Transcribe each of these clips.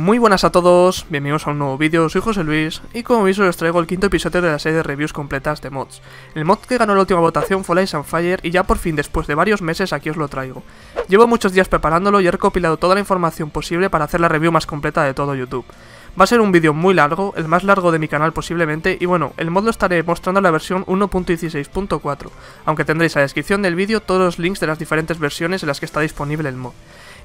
Muy buenas a todos, bienvenidos a un nuevo vídeo, soy José Luis y como veis os traigo el quinto episodio de la serie de reviews completas de mods. El mod que ganó la última votación fue Lights and Fire y ya por fin después de varios meses aquí os lo traigo. Llevo muchos días preparándolo y he recopilado toda la información posible para hacer la review más completa de todo YouTube. Va a ser un vídeo muy largo, el más largo de mi canal posiblemente, y bueno, el mod lo estaré mostrando en la versión 1.16.4, aunque tendréis a la descripción del vídeo todos los links de las diferentes versiones en las que está disponible el mod.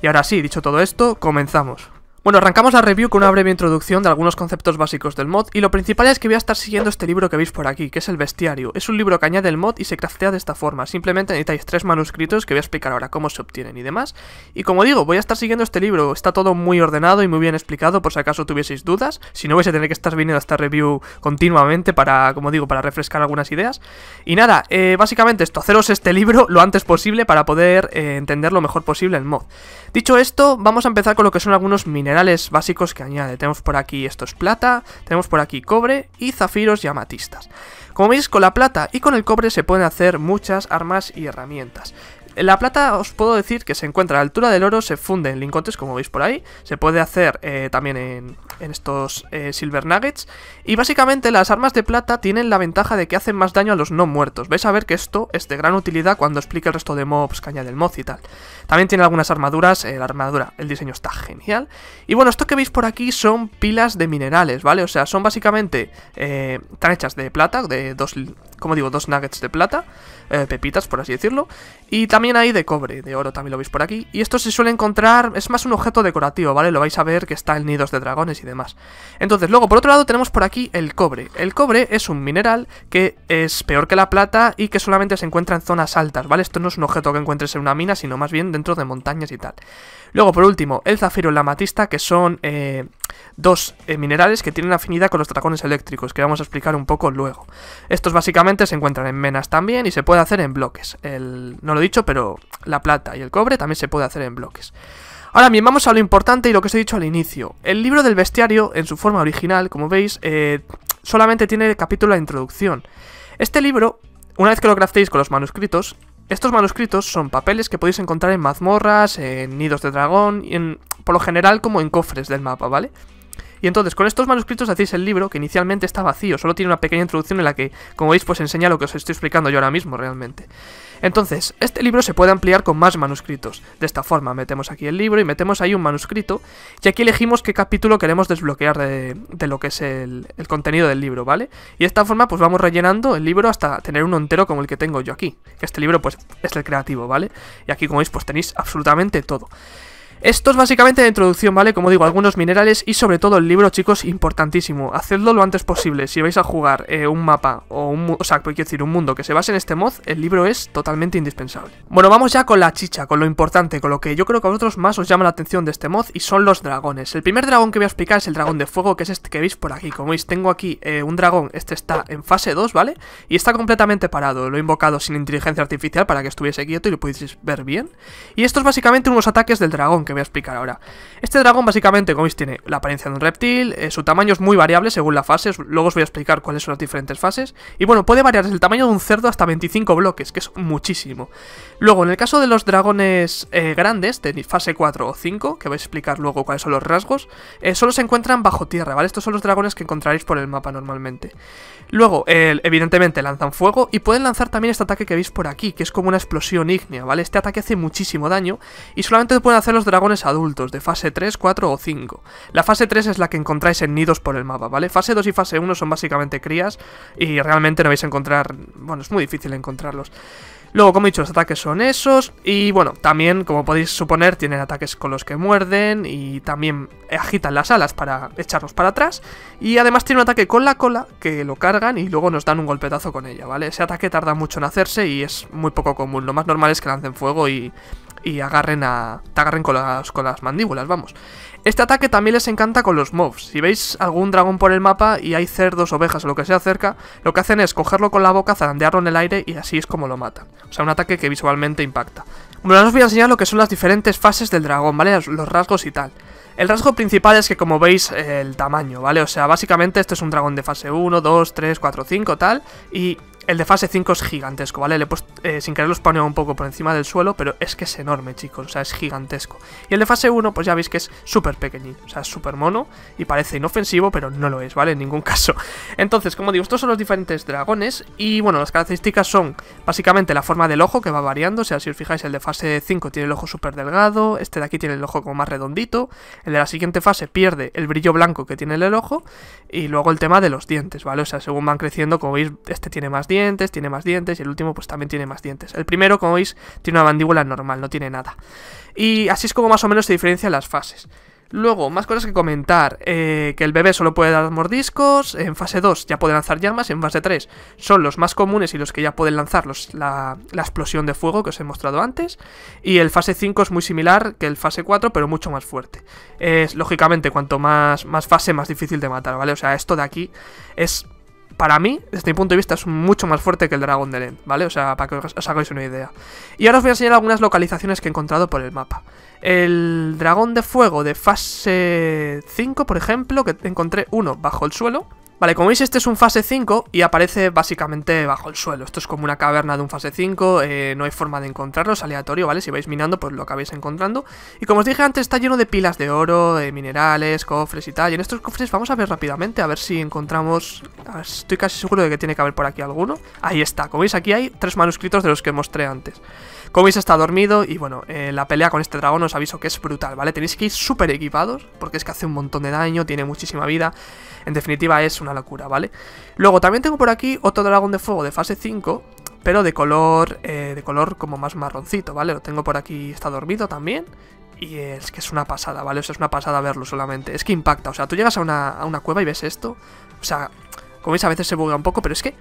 Y ahora sí, dicho todo esto, comenzamos. Bueno, arrancamos la review con una breve introducción de algunos conceptos básicos del mod, y lo principal es que voy a estar siguiendo este libro que veis por aquí, que es El Bestiario. Es un libro que añade el mod y se craftea de esta forma, simplemente necesitáis tres manuscritos que voy a explicar ahora cómo se obtienen y demás. Y como digo, voy a estar siguiendo este libro, está todo muy ordenado y muy bien explicado por si acaso tuvieseis dudas, si no vais a tener que estar viniendo a esta review continuamente para, como digo, para refrescar algunas ideas. Y nada, eh, básicamente esto, haceros este libro lo antes posible para poder eh, entender lo mejor posible el mod. Dicho esto, vamos a empezar con lo que son algunos minerales básicos que añade. Tenemos por aquí esto es plata, tenemos por aquí cobre y zafiros y amatistas. Como veis, con la plata y con el cobre se pueden hacer muchas armas y herramientas. La plata os puedo decir que se encuentra a la altura del oro, se funde en lingotes como veis por ahí, se puede hacer eh, también en, estos eh, silver nuggets y básicamente las armas de plata tienen la ventaja de que hacen más daño a los no muertos, vais a ver que esto es de gran utilidad cuando explique el resto de mobs que añade el moz y tal. También tiene algunas armaduras, eh, la armadura, el diseño está genial. Y bueno, esto que veis por aquí son pilas de minerales, ¿vale? O sea, son básicamente, eh, están hechas de plata, de dos, como digo, dos nuggets de plata, eh, pepitas, por así decirlo. Y también hay de cobre, de oro, también lo veis por aquí. Y esto se suele encontrar, es más un objeto decorativo, ¿vale? Lo vais a ver que está en nidos de dragones y demás. Entonces, luego, por otro lado, tenemos por aquí el cobre. El cobre es un mineral que es peor que la plata y que solamente se encuentra en zonas altas, ¿vale? Esto no es un objeto que encuentres en una mina, sino más bien dentro de montañas y tal. Luego, por último, el zafiro y la matista, que son eh, dos eh, minerales que tienen afinidad con los dragones eléctricos, que vamos a explicar un poco luego. Estos básicamente se encuentran en menas también y se puede hacer en bloques. no lo he dicho, pero la plata y el cobre también se puede hacer en bloques. Ahora bien, vamos a lo importante y lo que os he dicho al inicio. El libro del bestiario, en su forma original, como veis, eh, solamente tiene el capítulo de introducción. Este libro, una vez que lo craftéis con los manuscritos, estos manuscritos son papeles que podéis encontrar en mazmorras, en nidos de dragón, y por lo general como en cofres del mapa, ¿vale? Y entonces, con estos manuscritos hacéis el libro, que inicialmente está vacío, solo tiene una pequeña introducción en la que, como veis, pues enseña lo que os estoy explicando yo ahora mismo realmente. Entonces, este libro se puede ampliar con más manuscritos. De esta forma, metemos aquí el libro y metemos ahí un manuscrito, y aquí elegimos qué capítulo queremos desbloquear de, lo que es el, contenido del libro, ¿vale? Y de esta forma, pues vamos rellenando el libro hasta tener uno entero como el que tengo yo aquí. Este libro, pues, es el creativo, ¿vale? Y aquí, como veis, pues tenéis absolutamente todo. Esto es básicamente la introducción, ¿vale? Como digo, algunos minerales y sobre todo el libro, chicos, importantísimo. Hacedlo lo antes posible. Si vais a jugar eh, un mapa o un... O sea, quiero decir, un mundo que se base en este mod, el libro es totalmente indispensable. Bueno, vamos ya con la chicha, con lo importante, con lo que yo creo que a vosotros más os llama la atención de este mod y son los dragones. El primer dragón que voy a explicar es el dragón de fuego, que es este que veis por aquí. Como veis, tengo aquí eh, un dragón, este está en fase 2, ¿vale? Y está completamente parado. Lo he invocado sin inteligencia artificial para que estuviese quieto y lo pudieseis ver bien. Y esto es básicamente unos ataques del dragón, que voy a explicar ahora. Este dragón básicamente, como veis, tiene la apariencia de un reptil, eh, su tamaño es muy variable según la fase, luego os voy a explicar cuáles son las diferentes fases, y bueno, puede variar desde el tamaño de un cerdo hasta 25 bloques, que es muchísimo. Luego, en el caso de los dragones eh, grandes, de fase 4 o 5, que voy a explicar luego cuáles son los rasgos, eh, solo se encuentran bajo tierra, ¿vale? Estos son los dragones que encontraréis por el mapa normalmente. Luego, evidentemente, lanzan fuego y pueden lanzar también este ataque que veis por aquí, que es como una explosión ígnea, ¿vale? Este ataque hace muchísimo daño y solamente pueden hacer los dragones dragones adultos, de fase 3, 4 o 5. La fase 3 es la que encontráis en nidos por el mapa, ¿vale? Fase 2 y fase 1 son básicamente crías y realmente no vais a encontrar... Bueno, es muy difícil encontrarlos. Luego, como he dicho, los ataques son esos y bueno, también, como podéis suponer, tienen ataques con los que muerden y también agitan las alas para echarnos para atrás y además tiene un ataque con la cola que lo cargan y luego nos dan un golpetazo con ella, ¿vale? Ese ataque tarda mucho en hacerse y es muy poco común, lo más normal es que lancen fuego y y agarren a, te agarren con las, con las mandíbulas, vamos. Este ataque también les encanta con los mobs. Si veis algún dragón por el mapa y hay cerdos, ovejas o lo que sea cerca, lo que hacen es cogerlo con la boca, zarandearlo en el aire y así es como lo matan. O sea, un ataque que visualmente impacta. Bueno, ahora os voy a enseñar lo que son las diferentes fases del dragón, ¿vale? Los rasgos y tal. El rasgo principal es que como veis el tamaño, ¿vale? O sea, básicamente este es un dragón de fase 1, 2, 3, 4, 5, tal, y el de fase 5 es gigantesco, ¿vale? Le he eh, sin querer los pone un poco por encima del suelo, pero es que es enorme, chicos, o sea, es gigantesco. Y el de fase 1, pues ya veis que es súper pequeñito o sea, es súper mono y parece inofensivo, pero no lo es, ¿vale? En ningún caso. Entonces, como digo, estos son los diferentes dragones y, bueno, las características son básicamente la forma del ojo que va variando, o sea, si os fijáis, el de fase 5 tiene el ojo súper delgado, este de aquí tiene el ojo como más redondito, el de la siguiente fase pierde el brillo blanco que tiene el ojo y luego el tema de los dientes, ¿vale? O sea, según van creciendo, como veis, este tiene más dientes tiene más dientes y el último pues también tiene más dientes. El primero, como veis, tiene una mandíbula normal, no tiene nada. Y así es como más o menos se diferencian las fases. Luego, más cosas que comentar, eh, que el bebé solo puede dar mordiscos, en fase 2 ya puede lanzar llamas, en fase 3 son los más comunes y los que ya pueden lanzar la, explosión de fuego que os he mostrado antes, y el fase 5 es muy similar que el fase 4, pero mucho más fuerte. Es, lógicamente, cuanto más, más fase, más difícil de matar, ¿vale? O sea, esto de aquí es para mí, desde mi punto de vista, es mucho más fuerte que el dragón de Lend, ¿vale? O sea, para que os hagáis una idea. Y ahora os voy a enseñar algunas localizaciones que he encontrado por el mapa. El dragón de fuego de fase 5, por ejemplo, que encontré uno bajo el suelo, Vale, como veis este es un fase 5 y aparece básicamente bajo el suelo. Esto es como una caverna de un fase 5, eh, no hay forma de encontrarlo, es aleatorio, ¿vale? Si vais minando, pues lo acabáis encontrando. Y como os dije antes, está lleno de pilas de oro, de minerales, cofres y tal. Y en estos cofres vamos a ver rápidamente, a ver si encontramos... Estoy casi seguro de que tiene que haber por aquí alguno. Ahí está, como veis aquí hay tres manuscritos de los que mostré antes. Comis está dormido y bueno, eh, la pelea con este dragón os aviso que es brutal, ¿vale? Tenéis que ir súper equipados porque es que hace un montón de daño, tiene muchísima vida. En definitiva es una locura, ¿vale? Luego también tengo por aquí otro dragón de fuego de fase 5 pero de color, eh, de color como más marroncito, ¿vale? Lo tengo por aquí, está dormido también. Y es que es una pasada, ¿vale? O sea, es una pasada verlo solamente. Es que impacta, o sea, tú llegas a una, a una cueva y ves esto. O sea, como a veces se buga un poco, pero es que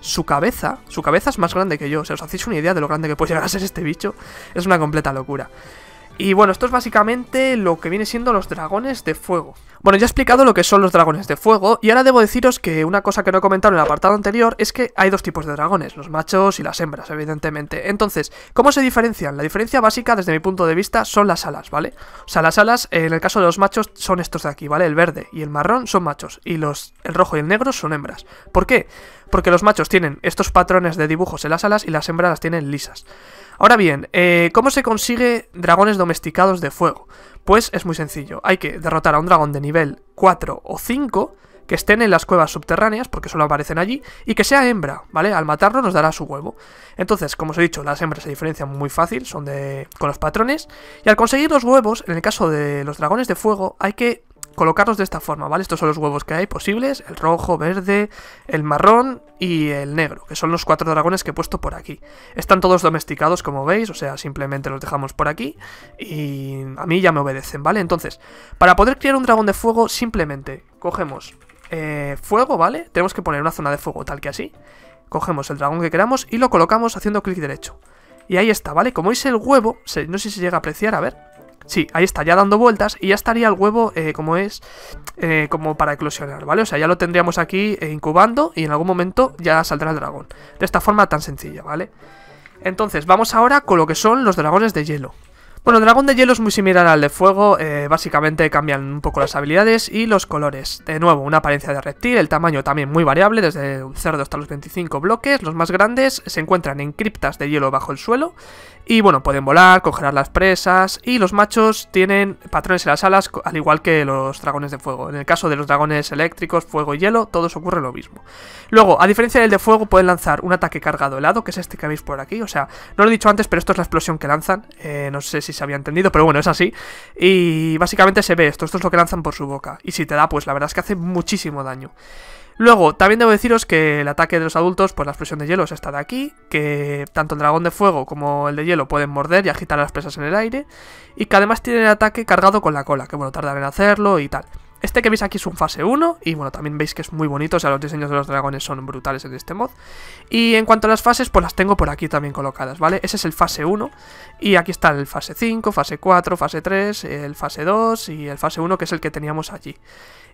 su cabeza, su cabeza es más grande que yo, o os hacéis una idea de lo grande que puede llegar a ser este bicho, es una completa locura. Y bueno, esto es básicamente lo que viene siendo los dragones de fuego. Bueno, ya he explicado lo que son los dragones de fuego, y ahora debo deciros que una cosa que no he comentado en el apartado anterior es que hay dos tipos de dragones, los machos y las hembras, evidentemente. Entonces, ¿cómo se diferencian? La diferencia básica, desde mi punto de vista, son las alas, ¿vale? O sea, las alas, en el caso de los machos, son estos de aquí, ¿vale? El verde y el marrón son machos, y los, el rojo y el negro son hembras. ¿Por qué? porque los machos tienen estos patrones de dibujos en las alas y las hembras las tienen lisas. Ahora bien, eh, ¿cómo se consigue dragones domesticados de fuego? Pues es muy sencillo, hay que derrotar a un dragón de nivel 4 o 5 que estén en las cuevas subterráneas, porque solo aparecen allí, y que sea hembra, ¿vale? Al matarlo nos dará su huevo. Entonces, como os he dicho, las hembras se diferencian muy fácil, son de... con los patrones, y al conseguir los huevos, en el caso de los dragones de fuego, hay que colocarlos de esta forma, ¿vale? Estos son los huevos que hay posibles, el rojo, verde, el marrón y el negro, que son los cuatro dragones que he puesto por aquí. Están todos domesticados, como veis, o sea, simplemente los dejamos por aquí y a mí ya me obedecen, ¿vale? Entonces, para poder crear un dragón de fuego, simplemente cogemos eh, fuego, ¿vale? Tenemos que poner una zona de fuego tal que así. Cogemos el dragón que queramos y lo colocamos haciendo clic derecho. Y ahí está, ¿vale? Como veis el huevo, no sé si se llega a apreciar, a ver... Sí, ahí está, ya dando vueltas y ya estaría el huevo eh, como es, eh, como para eclosionar, ¿vale? O sea, ya lo tendríamos aquí eh, incubando y en algún momento ya saldrá el dragón. De esta forma tan sencilla, ¿vale? Entonces, vamos ahora con lo que son los dragones de hielo. Bueno, el dragón de hielo es muy similar al de fuego, eh, básicamente cambian un poco las habilidades y los colores. De nuevo, una apariencia de reptil, el tamaño también muy variable, desde un cerdo hasta los 25 bloques. Los más grandes se encuentran en criptas de hielo bajo el suelo y bueno, pueden volar, congelar las presas y los machos tienen patrones en las alas al igual que los dragones de fuego. En el caso de los dragones eléctricos, fuego y hielo, todos ocurre lo mismo. Luego, a diferencia del de fuego, pueden lanzar un ataque cargado helado, que es este que veis por aquí. O sea, no lo he dicho antes, pero esto es la explosión que lanzan. Eh, no sé si si se había entendido, pero bueno, es así. Y básicamente se ve esto, esto es lo que lanzan por su boca. Y si te da, pues la verdad es que hace muchísimo daño. Luego, también debo deciros que el ataque de los adultos, pues la explosión de hielo es esta de aquí, que tanto el dragón de fuego como el de hielo pueden morder y agitar a las presas en el aire, y que además tiene el ataque cargado con la cola, que bueno, tarda en hacerlo y tal. Este que veis aquí es un fase 1 y bueno, también veis que es muy bonito, o sea, los diseños de los dragones son brutales en este mod. Y en cuanto a las fases, pues las tengo por aquí también colocadas, ¿vale? Ese es el fase 1 y aquí está el fase 5, fase 4, fase 3, el fase 2 y el fase 1 que es el que teníamos allí.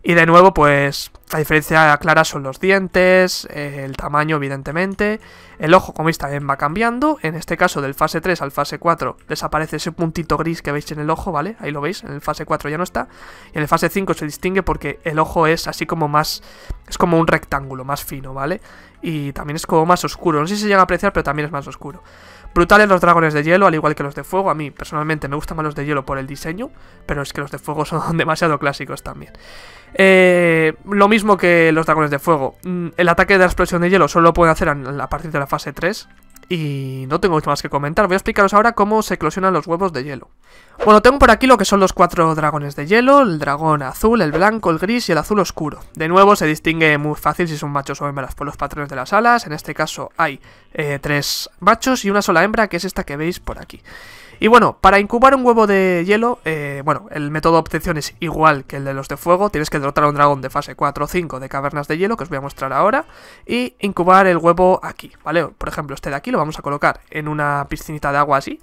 Y de nuevo, pues la diferencia clara son los dientes, el tamaño evidentemente, el ojo como veis también va cambiando, en este caso del fase 3 al fase 4 desaparece ese puntito gris que veis en el ojo, ¿vale? Ahí lo veis, en el fase 4 ya no está, y en el fase 5 se distingue porque el ojo es así como más, es como un rectángulo, más fino, ¿vale? Y también es como más oscuro, no sé si se llega a apreciar, pero también es más oscuro. Brutales los dragones de hielo, al igual que los de fuego. A mí, personalmente, me gustan más los de hielo por el diseño, pero es que los de fuego son demasiado clásicos también. Eh, lo mismo que los dragones de fuego. Mm, el ataque de la explosión de hielo solo lo pueden hacer a partir de la fase 3. Y no tengo mucho más que comentar. Voy a explicaros ahora cómo se eclosionan los huevos de hielo. Bueno, tengo por aquí lo que son los cuatro dragones de hielo. El dragón azul, el blanco, el gris y el azul oscuro. De nuevo, se distingue muy fácil si son machos o hembras por los patrones de las alas. En este caso hay eh, tres machos y una sola hembra, que es esta que veis por aquí. Y bueno, para incubar un huevo de hielo, eh, bueno, el método de obtención es igual que el de los de fuego. Tienes que derrotar a un dragón de fase 4 o 5 de cavernas de hielo, que os voy a mostrar ahora, y incubar el huevo aquí, ¿vale? Por ejemplo, este de aquí lo vamos a colocar en una piscinita de agua así,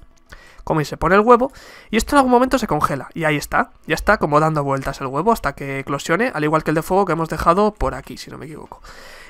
como y se pone el huevo, y esto en algún momento se congela, y ahí está, ya está como dando vueltas el huevo hasta que eclosione, al igual que el de fuego que hemos dejado por aquí, si no me equivoco.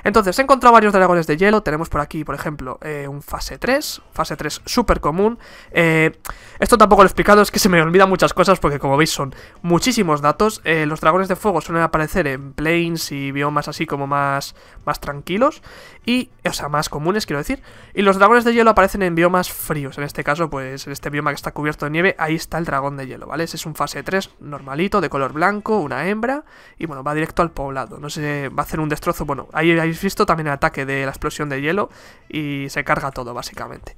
Entonces, he encontrado varios dragones de hielo. Tenemos por aquí, por ejemplo, eh, un fase 3. Fase 3 súper común. Eh, esto tampoco lo he explicado, es que se me olvidan muchas cosas porque, como veis, son muchísimos datos. Eh, los dragones de fuego suelen aparecer en planes y biomas así como más, más tranquilos. Y, o sea, más comunes, quiero decir. Y los dragones de hielo aparecen en biomas fríos. En este caso, pues, en este bioma que está cubierto de nieve, ahí está el dragón de hielo, ¿vale? Ese es un fase 3 normalito, de color blanco, una hembra. Y, bueno, va directo al poblado. No sé, va a hacer un destrozo. Bueno, ahí hay visto también el ataque de la explosión de hielo y se carga todo básicamente.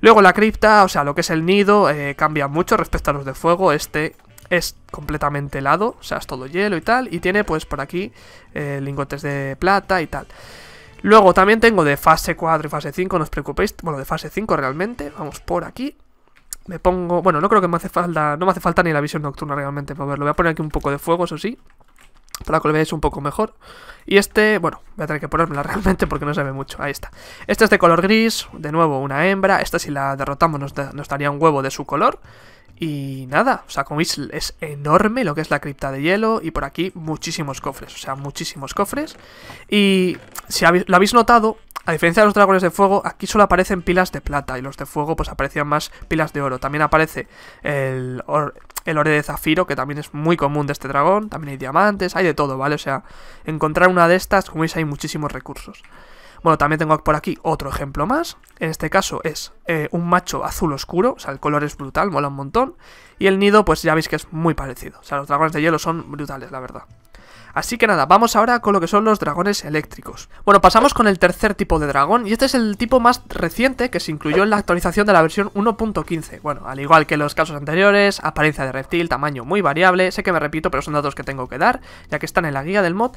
Luego la cripta, o sea, lo que es el nido, eh, cambia mucho respecto a los de fuego. Este es completamente helado, o sea, es todo hielo y tal. Y tiene pues por aquí eh, lingotes de plata y tal. Luego también tengo de fase 4 y fase 5, no os preocupéis. Bueno, de fase 5 realmente, vamos por aquí. Me pongo, bueno, no creo que me hace falta, no me hace falta ni la visión nocturna realmente para verlo. Voy a poner aquí un poco de fuego, eso sí para que lo veáis un poco mejor. Y este, bueno, voy a tener que ponérmela realmente porque no se ve mucho. Ahí está. Este es de color gris, de nuevo una hembra. Esta si la derrotamos nos, daría un huevo de su color. Y nada, o sea, como veis es enorme lo que es la cripta de hielo y por aquí muchísimos cofres, o sea, muchísimos cofres. Y si lo habéis notado, a diferencia de los dragones de fuego, aquí solo aparecen pilas de plata y los de fuego pues aparecían más pilas de oro. También aparece el, el ore de zafiro, que también es muy común de este dragón. También hay diamantes, hay de todo, ¿vale? O sea, encontrar una de estas, como veis, hay muchísimos recursos. Bueno, también tengo por aquí otro ejemplo más. En este caso es eh, un macho azul oscuro, o sea, el color es brutal, mola un montón. Y el nido, pues ya veis que es muy parecido. O sea, los dragones de hielo son brutales, la verdad. Así que nada, vamos ahora con lo que son los dragones eléctricos. Bueno, pasamos con el tercer tipo de dragón, y este es el tipo más reciente que se incluyó en la actualización de la versión 1.15. Bueno, al igual que los casos anteriores, apariencia de reptil, tamaño muy variable, sé que me repito, pero son datos que tengo que dar, ya que están en la guía del mod.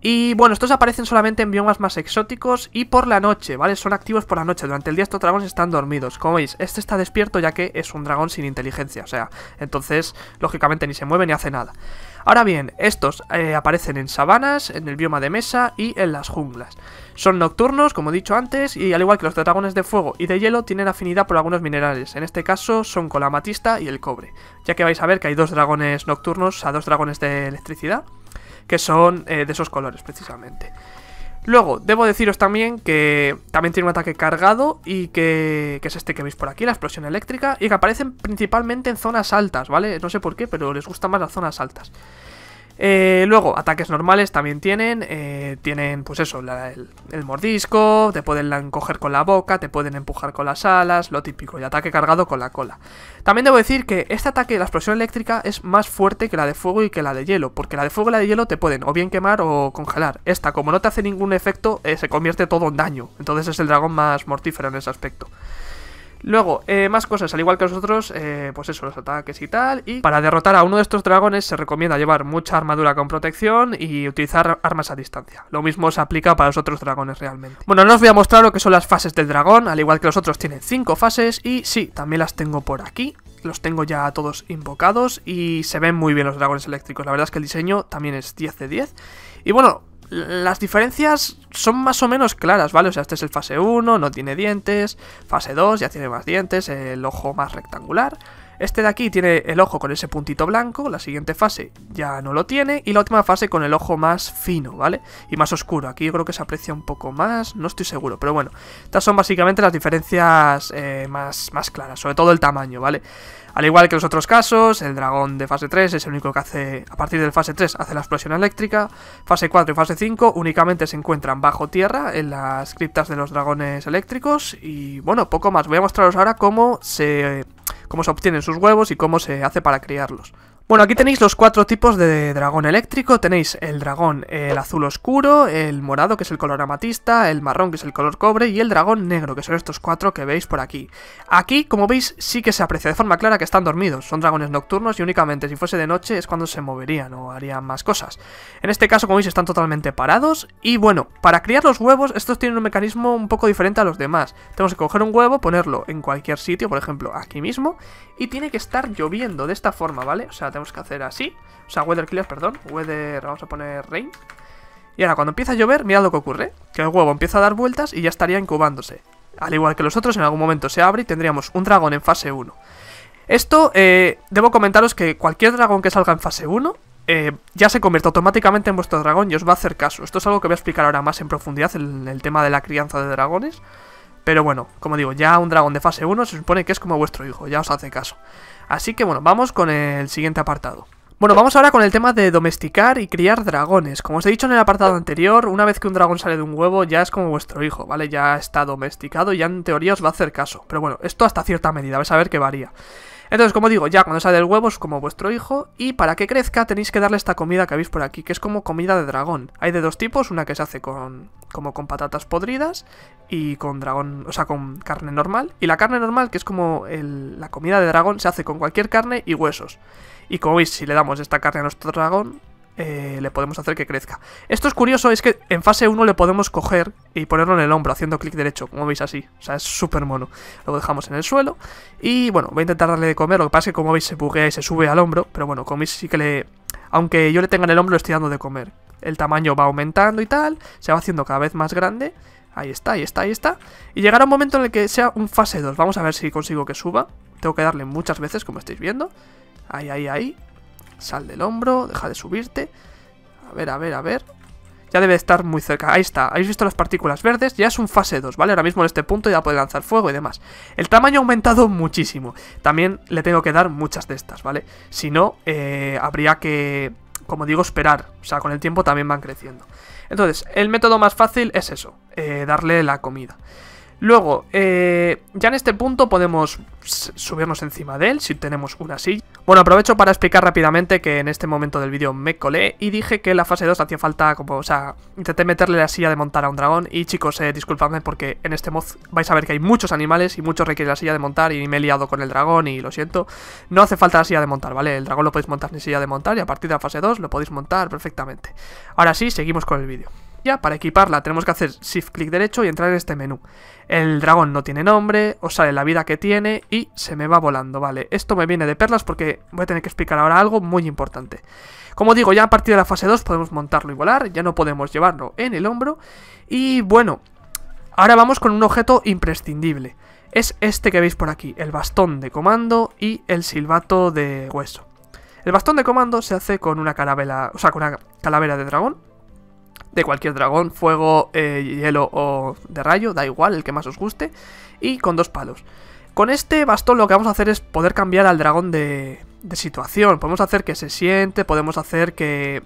Y bueno, estos aparecen solamente en biomas más exóticos y por la noche, ¿vale? Son activos por la noche, durante el día estos dragones están dormidos. Como veis, este está despierto ya que es un dragón sin inteligencia, o sea, entonces, lógicamente ni se mueve ni hace nada. Ahora bien, estos eh, aparecen en sabanas, en el bioma de mesa y en las junglas. Son nocturnos, como he dicho antes, y al igual que los dragones de fuego y de hielo, tienen afinidad por algunos minerales. En este caso son colamatista la y el cobre, ya que vais a ver que hay dos dragones nocturnos, a dos dragones de electricidad, que son eh, de esos colores precisamente. Luego, debo deciros también que también tiene un ataque cargado y que, es este que veis por aquí, la explosión eléctrica, y que aparecen principalmente en zonas altas, ¿vale? No sé por qué, pero les gustan más las zonas altas. Eh, luego, ataques normales también tienen. Eh, tienen, pues eso, el, mordisco, te pueden encoger con la boca, te pueden empujar con las alas, lo típico, y ataque cargado con la cola. También debo decir que este ataque de la explosión eléctrica es más fuerte que la de fuego y que la de hielo, porque la de fuego y la de hielo te pueden o bien quemar o congelar. Esta, como no te hace ningún efecto, eh, se convierte todo en daño. Entonces es el dragón más mortífero en ese aspecto. Luego, eh, más cosas, al igual que nosotros, otros, eh, pues eso, los ataques y tal. Y para derrotar a uno de estos dragones se recomienda llevar mucha armadura con protección y utilizar armas a distancia. Lo mismo se aplica para los otros dragones realmente. Bueno, no os voy a mostrar lo que son las fases del dragón, al igual que los otros tienen 5 fases y sí, también las tengo por aquí. Los tengo ya todos invocados y se ven muy bien los dragones eléctricos. La verdad es que el diseño también es 10 de 10. Y bueno, las diferencias son más o menos claras, ¿vale? O sea, este es el fase 1, no tiene dientes, fase 2 ya tiene más dientes, el ojo más rectangular, este de aquí tiene el ojo con ese puntito blanco, la siguiente fase ya no lo tiene, y la última fase con el ojo más fino, ¿vale? Y más oscuro, aquí yo creo que se aprecia un poco más, no estoy seguro, pero bueno, estas son básicamente las diferencias eh, más, más claras, sobre todo el tamaño, ¿vale? Al igual que los otros casos, el dragón de fase 3 es el único que hace, a partir del fase 3, hace la explosión eléctrica. Fase 4 y fase 5 únicamente se encuentran bajo tierra, en las criptas de los dragones eléctricos. Y bueno, poco más. Voy a mostraros ahora cómo se cómo se obtienen sus huevos y cómo se hace para criarlos. Bueno, aquí tenéis los cuatro tipos de dragón eléctrico. Tenéis el dragón, el azul oscuro, el morado, que es el color amatista, el marrón, que es el color cobre, y el dragón negro, que son estos cuatro que veis por aquí. Aquí, como veis, sí que se aprecia de forma clara que están dormidos. Son dragones nocturnos y únicamente si fuese de noche es cuando se moverían o harían más cosas. En este caso, como veis, están totalmente parados. Y bueno, para criar los huevos, estos tienen un mecanismo un poco diferente a los demás. Tenemos que coger un huevo, ponerlo en cualquier sitio, por ejemplo, aquí mismo, y tiene que estar lloviendo de esta forma, ¿vale? O sea, tenemos que hacer así. O sea, weather clear, perdón. Weather, vamos a poner rain. Y ahora, cuando empieza a llover, mirad lo que ocurre. Que el huevo empieza a dar vueltas y ya estaría incubándose. Al igual que los otros, en algún momento se abre y tendríamos un dragón en fase 1. Esto, eh, debo comentaros que cualquier dragón que salga en fase 1 eh, ya se convierte automáticamente en vuestro dragón y os va a hacer caso. Esto es algo que voy a explicar ahora más en profundidad en el tema de la crianza de dragones. Pero bueno, como digo, ya un dragón de fase 1 se supone que es como vuestro hijo, ya os hace caso. Así que bueno, vamos con el siguiente apartado. Bueno, vamos ahora con el tema de domesticar y criar dragones. Como os he dicho en el apartado anterior, una vez que un dragón sale de un huevo ya es como vuestro hijo, ¿vale? Ya está domesticado y ya en teoría os va a hacer caso. Pero bueno, esto hasta cierta medida, vais a ver que varía. Entonces, como digo, ya cuando sale del huevo es como vuestro hijo y para que crezca tenéis que darle esta comida que habéis por aquí, que es como comida de dragón. Hay de dos tipos, una que se hace con como con patatas podridas y con dragón, o sea, con carne normal. Y la carne normal, que es como la comida de dragón, se hace con cualquier carne y huesos. Y como veis, si le damos esta carne a nuestro dragón, eh, le podemos hacer que crezca. Esto es curioso, es que en fase 1 le podemos coger y ponerlo en el hombro haciendo clic derecho, como veis así. O sea, es súper mono. Lo dejamos en el suelo y bueno, voy a intentar darle de comer. Lo que pasa es que como veis se buguea y se sube al hombro, pero bueno, como veis sí que le... Aunque yo le tenga en el hombro, le estoy dando de comer el tamaño va aumentando y tal, se va haciendo cada vez más grande. Ahí está, ahí está, ahí está. Y llegará un momento en el que sea un fase 2. Vamos a ver si consigo que suba. Tengo que darle muchas veces, como estáis viendo. Ahí, ahí, ahí. Sal del hombro, deja de subirte. A ver, a ver, a ver. Ya debe estar muy cerca. Ahí está. ¿Habéis visto las partículas verdes? Ya es un fase 2, ¿vale? Ahora mismo en este punto ya puede lanzar fuego y demás. El tamaño ha aumentado muchísimo. También le tengo que dar muchas de estas, ¿vale? Si no, eh, habría que como digo, esperar. O sea, con el tiempo también van creciendo. Entonces, el método más fácil es eso, eh, darle la comida. Luego, eh, ya en este punto podemos subirnos encima de él si tenemos una silla bueno, aprovecho para explicar rápidamente que en este momento del vídeo me colé y dije que la fase 2 hacía falta como, o sea, intenté meterle la silla de montar a un dragón y chicos, eh, disculpadme porque en este mod vais a ver que hay muchos animales y muchos requieren la silla de montar y me he liado con el dragón y lo siento. No hace falta la silla de montar, ¿vale? El dragón lo podéis montar sin silla de montar y a partir de la fase 2 lo podéis montar perfectamente. Ahora sí, seguimos con el vídeo para equiparla tenemos que hacer shift clic derecho y entrar en este menú. El dragón no tiene nombre, os sale la vida que tiene y se me va volando, vale. Esto me viene de perlas porque voy a tener que explicar ahora algo muy importante. Como digo, ya a partir de la fase 2 podemos montarlo y volar, ya no podemos llevarlo en el hombro. Y bueno, ahora vamos con un objeto imprescindible. Es este que veis por aquí, el bastón de comando y el silbato de hueso. El bastón de comando se hace con una calavera o sea, con una calavera de dragón de cualquier dragón, fuego, eh, hielo o de rayo, da igual, el que más os guste, y con dos palos. Con este bastón lo que vamos a hacer es poder cambiar al dragón de, de situación, podemos hacer que se siente, podemos hacer que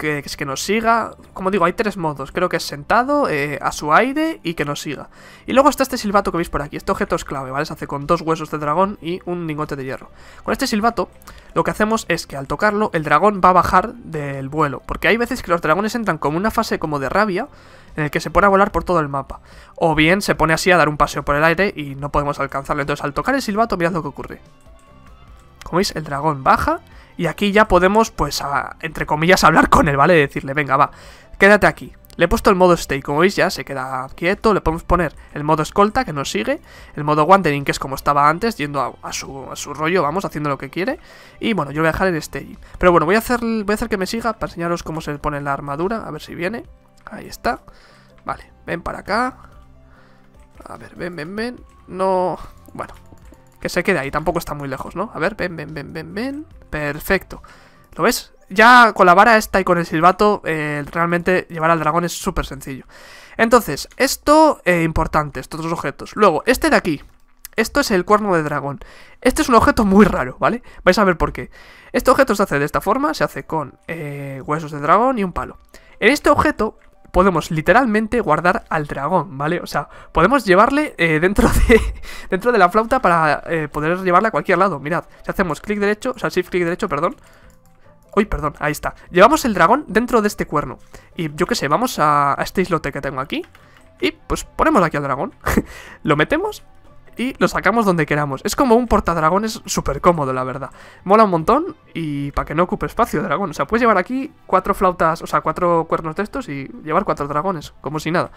que, que nos siga. Como digo, hay tres modos. Creo que es sentado, eh, a su aire y que nos siga. Y luego está este silbato que veis por aquí. Este objeto es clave, ¿vale? Se hace con dos huesos de dragón y un lingote de hierro. Con este silbato, lo que hacemos es que al tocarlo, el dragón va a bajar del vuelo. Porque hay veces que los dragones entran como una fase como de rabia, en el que se pone a volar por todo el mapa. O bien se pone así a dar un paseo por el aire y no podemos alcanzarlo. Entonces al tocar el silbato, mirad lo que ocurre. Como veis, el dragón baja y aquí ya podemos, pues, entre comillas, hablar con él, ¿vale? Decirle, venga, va, quédate aquí. Le he puesto el modo stay, como veis ya se queda quieto, le podemos poner el modo escolta que nos sigue, el modo wandering que es como estaba antes, yendo a, su, rollo, vamos, haciendo lo que quiere, y bueno, yo voy a dejar el stay. Pero bueno, voy a, hacer, voy a hacer que me siga para enseñaros cómo se le pone la armadura, a ver si viene, ahí está, vale, ven para acá, a ver, ven, ven, ven, no, bueno, que se quede ahí, tampoco está muy lejos, ¿no? A ver, ven, ven, ven, ven, ven, Perfecto. ¿Lo ves? Ya con la vara esta y con el silbato, eh, realmente llevar al dragón es súper sencillo. Entonces, esto, eh, importante, estos dos objetos. Luego, este de aquí. Esto es el cuerno de dragón. Este es un objeto muy raro, ¿vale? Vais a ver por qué. Este objeto se hace de esta forma, se hace con eh, huesos de dragón y un palo. En este objeto podemos literalmente guardar al dragón, ¿vale? O sea, podemos llevarle eh, dentro, de, dentro de la flauta para eh, poder llevarla a cualquier lado. Mirad, si hacemos clic derecho, o sea, shift clic derecho, perdón. Uy, perdón, ahí está. Llevamos el dragón dentro de este cuerno. Y yo qué sé, vamos a, a este islote que tengo aquí. Y pues ponemos aquí al dragón. Lo metemos y lo sacamos donde queramos. Es como un es súper cómodo, la verdad. Mola un montón y para que no ocupe espacio, dragón. O sea, puedes llevar aquí cuatro flautas, o sea, cuatro cuernos de estos y llevar cuatro dragones, como si nada.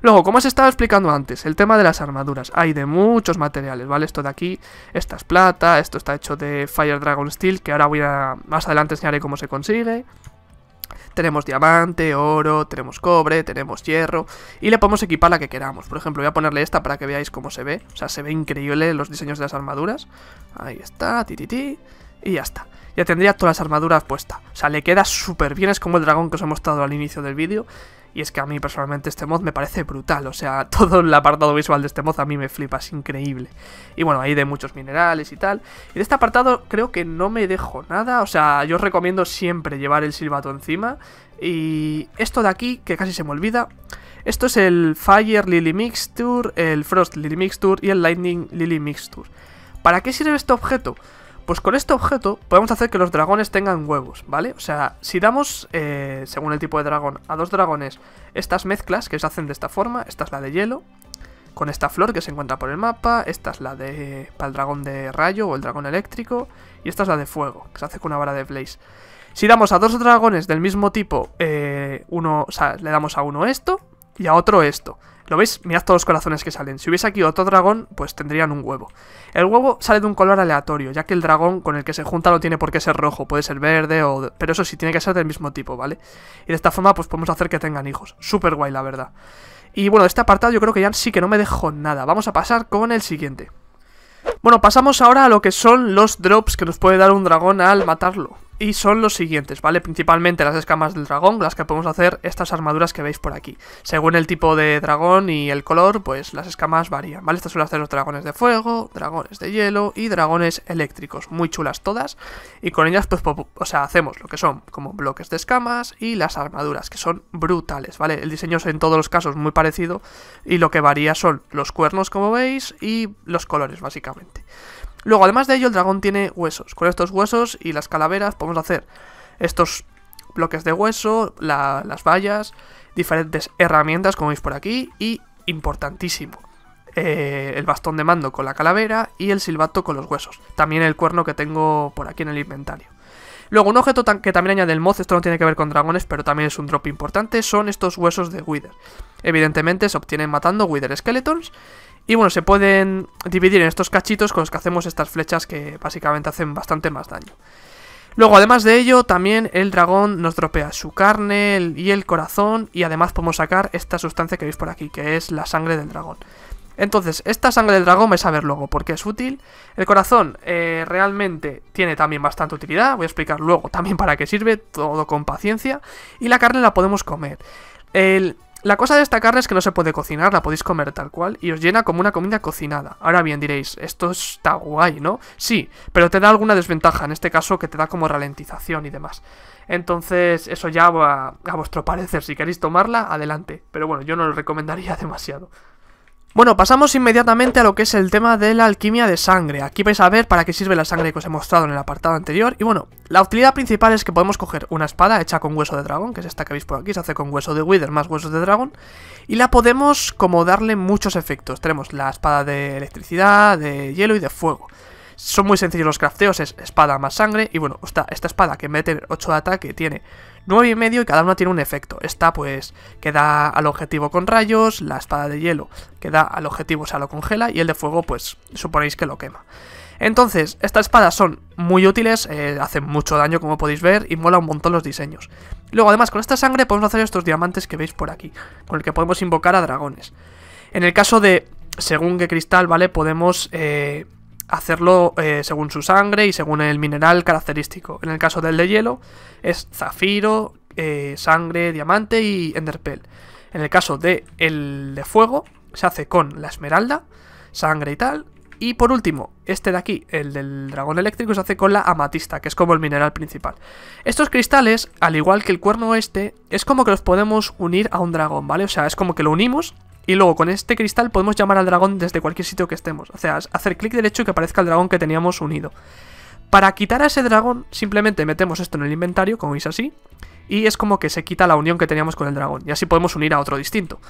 Luego, como os estaba explicando antes, el tema de las armaduras. Hay de muchos materiales, ¿vale? Esto de aquí, esta es plata, esto está hecho de Fire Dragon Steel, que ahora voy a... más adelante enseñaré cómo se consigue tenemos diamante, oro, tenemos cobre, tenemos hierro y le podemos equipar la que queramos. Por ejemplo, voy a ponerle esta para que veáis cómo se ve. O sea, se ve increíble los diseños de las armaduras. Ahí está, ti, ti, ti y ya está. Ya tendría todas las armaduras puestas. O sea, le queda súper bien, es como el dragón que os he mostrado al inicio del vídeo. Y es que a mí personalmente este mod me parece brutal, o sea, todo el apartado visual de este mod a mí me flipa, es increíble. Y bueno, hay de muchos minerales y tal. Y de este apartado creo que no me dejo nada, o sea, yo os recomiendo siempre llevar el silbato encima. Y esto de aquí, que casi se me olvida, esto es el Fire Lily Mixture, el Frost Lily Mixture y el Lightning Lily Mixture. ¿Para qué sirve este objeto? Pues con este objeto podemos hacer que los dragones tengan huevos, ¿vale? O sea, si damos, eh, según el tipo de dragón, a dos dragones estas mezclas que se hacen de esta forma, esta es la de hielo, con esta flor que se encuentra por el mapa, esta es la de para el dragón de rayo o el dragón eléctrico, y esta es la de fuego, que se hace con una vara de blaze. Si damos a dos dragones del mismo tipo, eh, uno, le damos a uno esto y a otro esto. ¿Lo veis? Mirad todos los corazones que salen. Si hubiese aquí otro dragón, pues tendrían un huevo. El huevo sale de un color aleatorio, ya que el dragón con el que se junta no tiene por qué ser rojo, puede ser verde o... Pero eso sí, tiene que ser del mismo tipo, ¿vale? Y de esta forma, pues podemos hacer que tengan hijos. Súper guay, la verdad. Y bueno, este apartado yo creo que ya sí que no me dejo nada. Vamos a pasar con el siguiente. Bueno, pasamos ahora a lo que son los drops que nos puede dar un dragón al matarlo. Y son los siguientes, ¿vale? Principalmente las escamas del dragón, las que podemos hacer estas armaduras que veis por aquí. Según el tipo de dragón y el color, pues las escamas varían, ¿vale? Estas son las los dragones de fuego, dragones de hielo y dragones eléctricos. Muy chulas todas. Y con ellas, pues, o sea, hacemos lo que son como bloques de escamas y las armaduras, que son brutales, ¿vale? El diseño es en todos los casos muy parecido y lo que varía son los cuernos, como veis, y los colores, básicamente. Luego, además de ello, el dragón tiene huesos. Con estos huesos y las calaveras podemos hacer estos bloques de hueso, las vallas, diferentes herramientas como veis por aquí y, importantísimo, eh, el bastón de mando con la calavera y el silbato con los huesos. También el cuerno que tengo por aquí en el inventario. Luego, un objeto tan que también añade el mod, esto no tiene que ver con dragones, pero también es un drop importante, son estos huesos de Wither. Evidentemente se obtienen matando Wither Skeletons. Y bueno, se pueden dividir en estos cachitos con los que hacemos estas flechas que básicamente hacen bastante más daño. Luego, además de ello, también el dragón nos dropea su carne y el corazón y además podemos sacar esta sustancia que veis por aquí, que es la sangre del dragón. Entonces, esta sangre del dragón vais a ver luego porque es útil. El corazón eh, realmente tiene también bastante utilidad. Voy a explicar luego también para qué sirve, todo con paciencia. Y la carne la podemos comer. la cosa de esta carne es que no se puede cocinar, la podéis comer tal cual y os llena como una comida cocinada. Ahora bien, diréis, esto está guay, ¿no? Sí, pero te da alguna desventaja, en este caso que te da como ralentización y demás. Entonces, eso ya va a vuestro parecer, si queréis tomarla, adelante. Pero bueno, yo no lo recomendaría demasiado. Bueno, pasamos inmediatamente a lo que es el tema de la alquimia de sangre. Aquí vais a ver para qué sirve la sangre que os he mostrado en el apartado anterior. Y bueno, la utilidad principal es que podemos coger una espada hecha con hueso de dragón, que es esta que veis por aquí, se hace con hueso de Wither más huesos de dragón, y la podemos como darle muchos efectos. Tenemos la espada de electricidad, de hielo y de fuego. Son muy sencillos los crafteos, es espada más sangre, y bueno, esta, esta espada que mete 8 de ataque tiene 9 y medio y cada una tiene un efecto. Esta pues que da al objetivo con rayos, la espada de hielo que da al objetivo, o sea, lo congela y el de fuego pues suponéis que lo quema. Entonces, estas espadas son muy útiles, eh, hacen mucho daño como podéis ver y mola un montón los diseños. Luego además con esta sangre podemos hacer estos diamantes que veis por aquí, con el que podemos invocar a dragones. En el caso de según qué cristal, ¿vale? Podemos... Eh, hacerlo eh, según su sangre y según el mineral característico. En el caso del de hielo es zafiro, eh, sangre, diamante y enderpel En el caso de el de fuego se hace con la esmeralda, sangre y tal. Y por último, este de aquí, el del dragón eléctrico, se hace con la amatista, que es como el mineral principal. Estos cristales, al igual que el cuerno este, es como que los podemos unir a un dragón, ¿vale? O sea, es como que lo unimos y luego con este cristal podemos llamar al dragón desde cualquier sitio que estemos. O sea, hacer clic derecho y que aparezca el dragón que teníamos unido. Para quitar a ese dragón, simplemente metemos esto en el inventario, como veis así. Y es como que se quita la unión que teníamos con el dragón. Y así podemos unir a otro distinto.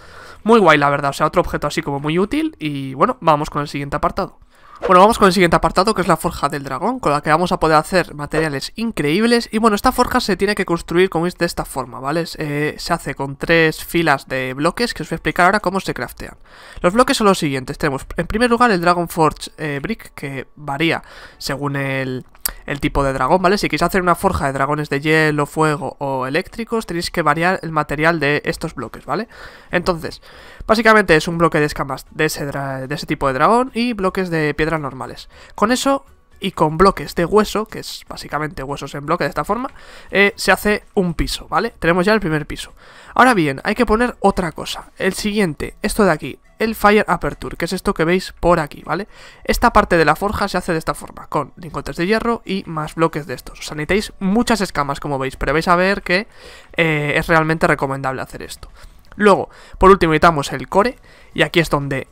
Muy guay, la verdad. O sea, otro objeto así como muy útil. Y bueno, vamos con el siguiente apartado. Bueno, vamos con el siguiente apartado que es la forja del dragón, con la que vamos a poder hacer materiales increíbles. Y bueno, esta forja se tiene que construir como de esta forma, ¿vale? Eh, se hace con tres filas de bloques que os voy a explicar ahora cómo se craftean. Los bloques son los siguientes. Tenemos en primer lugar el Dragon Forge eh, Brick, que varía según el el tipo de dragón, ¿vale? Si queréis hacer una forja de dragones de hielo, fuego o eléctricos, tenéis que variar el material de estos bloques, ¿vale? Entonces, básicamente es un bloque de escamas de ese, de ese tipo de dragón y bloques de piedras normales. Con eso y con bloques de hueso, que es básicamente huesos en bloque de esta forma, eh, se hace un piso, ¿vale? Tenemos ya el primer piso. Ahora bien, hay que poner otra cosa. El siguiente, esto de aquí, el Fire Aperture, que es esto que veis por aquí, ¿vale? Esta parte de la forja se hace de esta forma, con lingotes de hierro y más bloques de estos. O sea, muchas escamas, como veis, pero vais a ver que eh, es realmente recomendable hacer esto. Luego, por último, necesitamos el core, y aquí es donde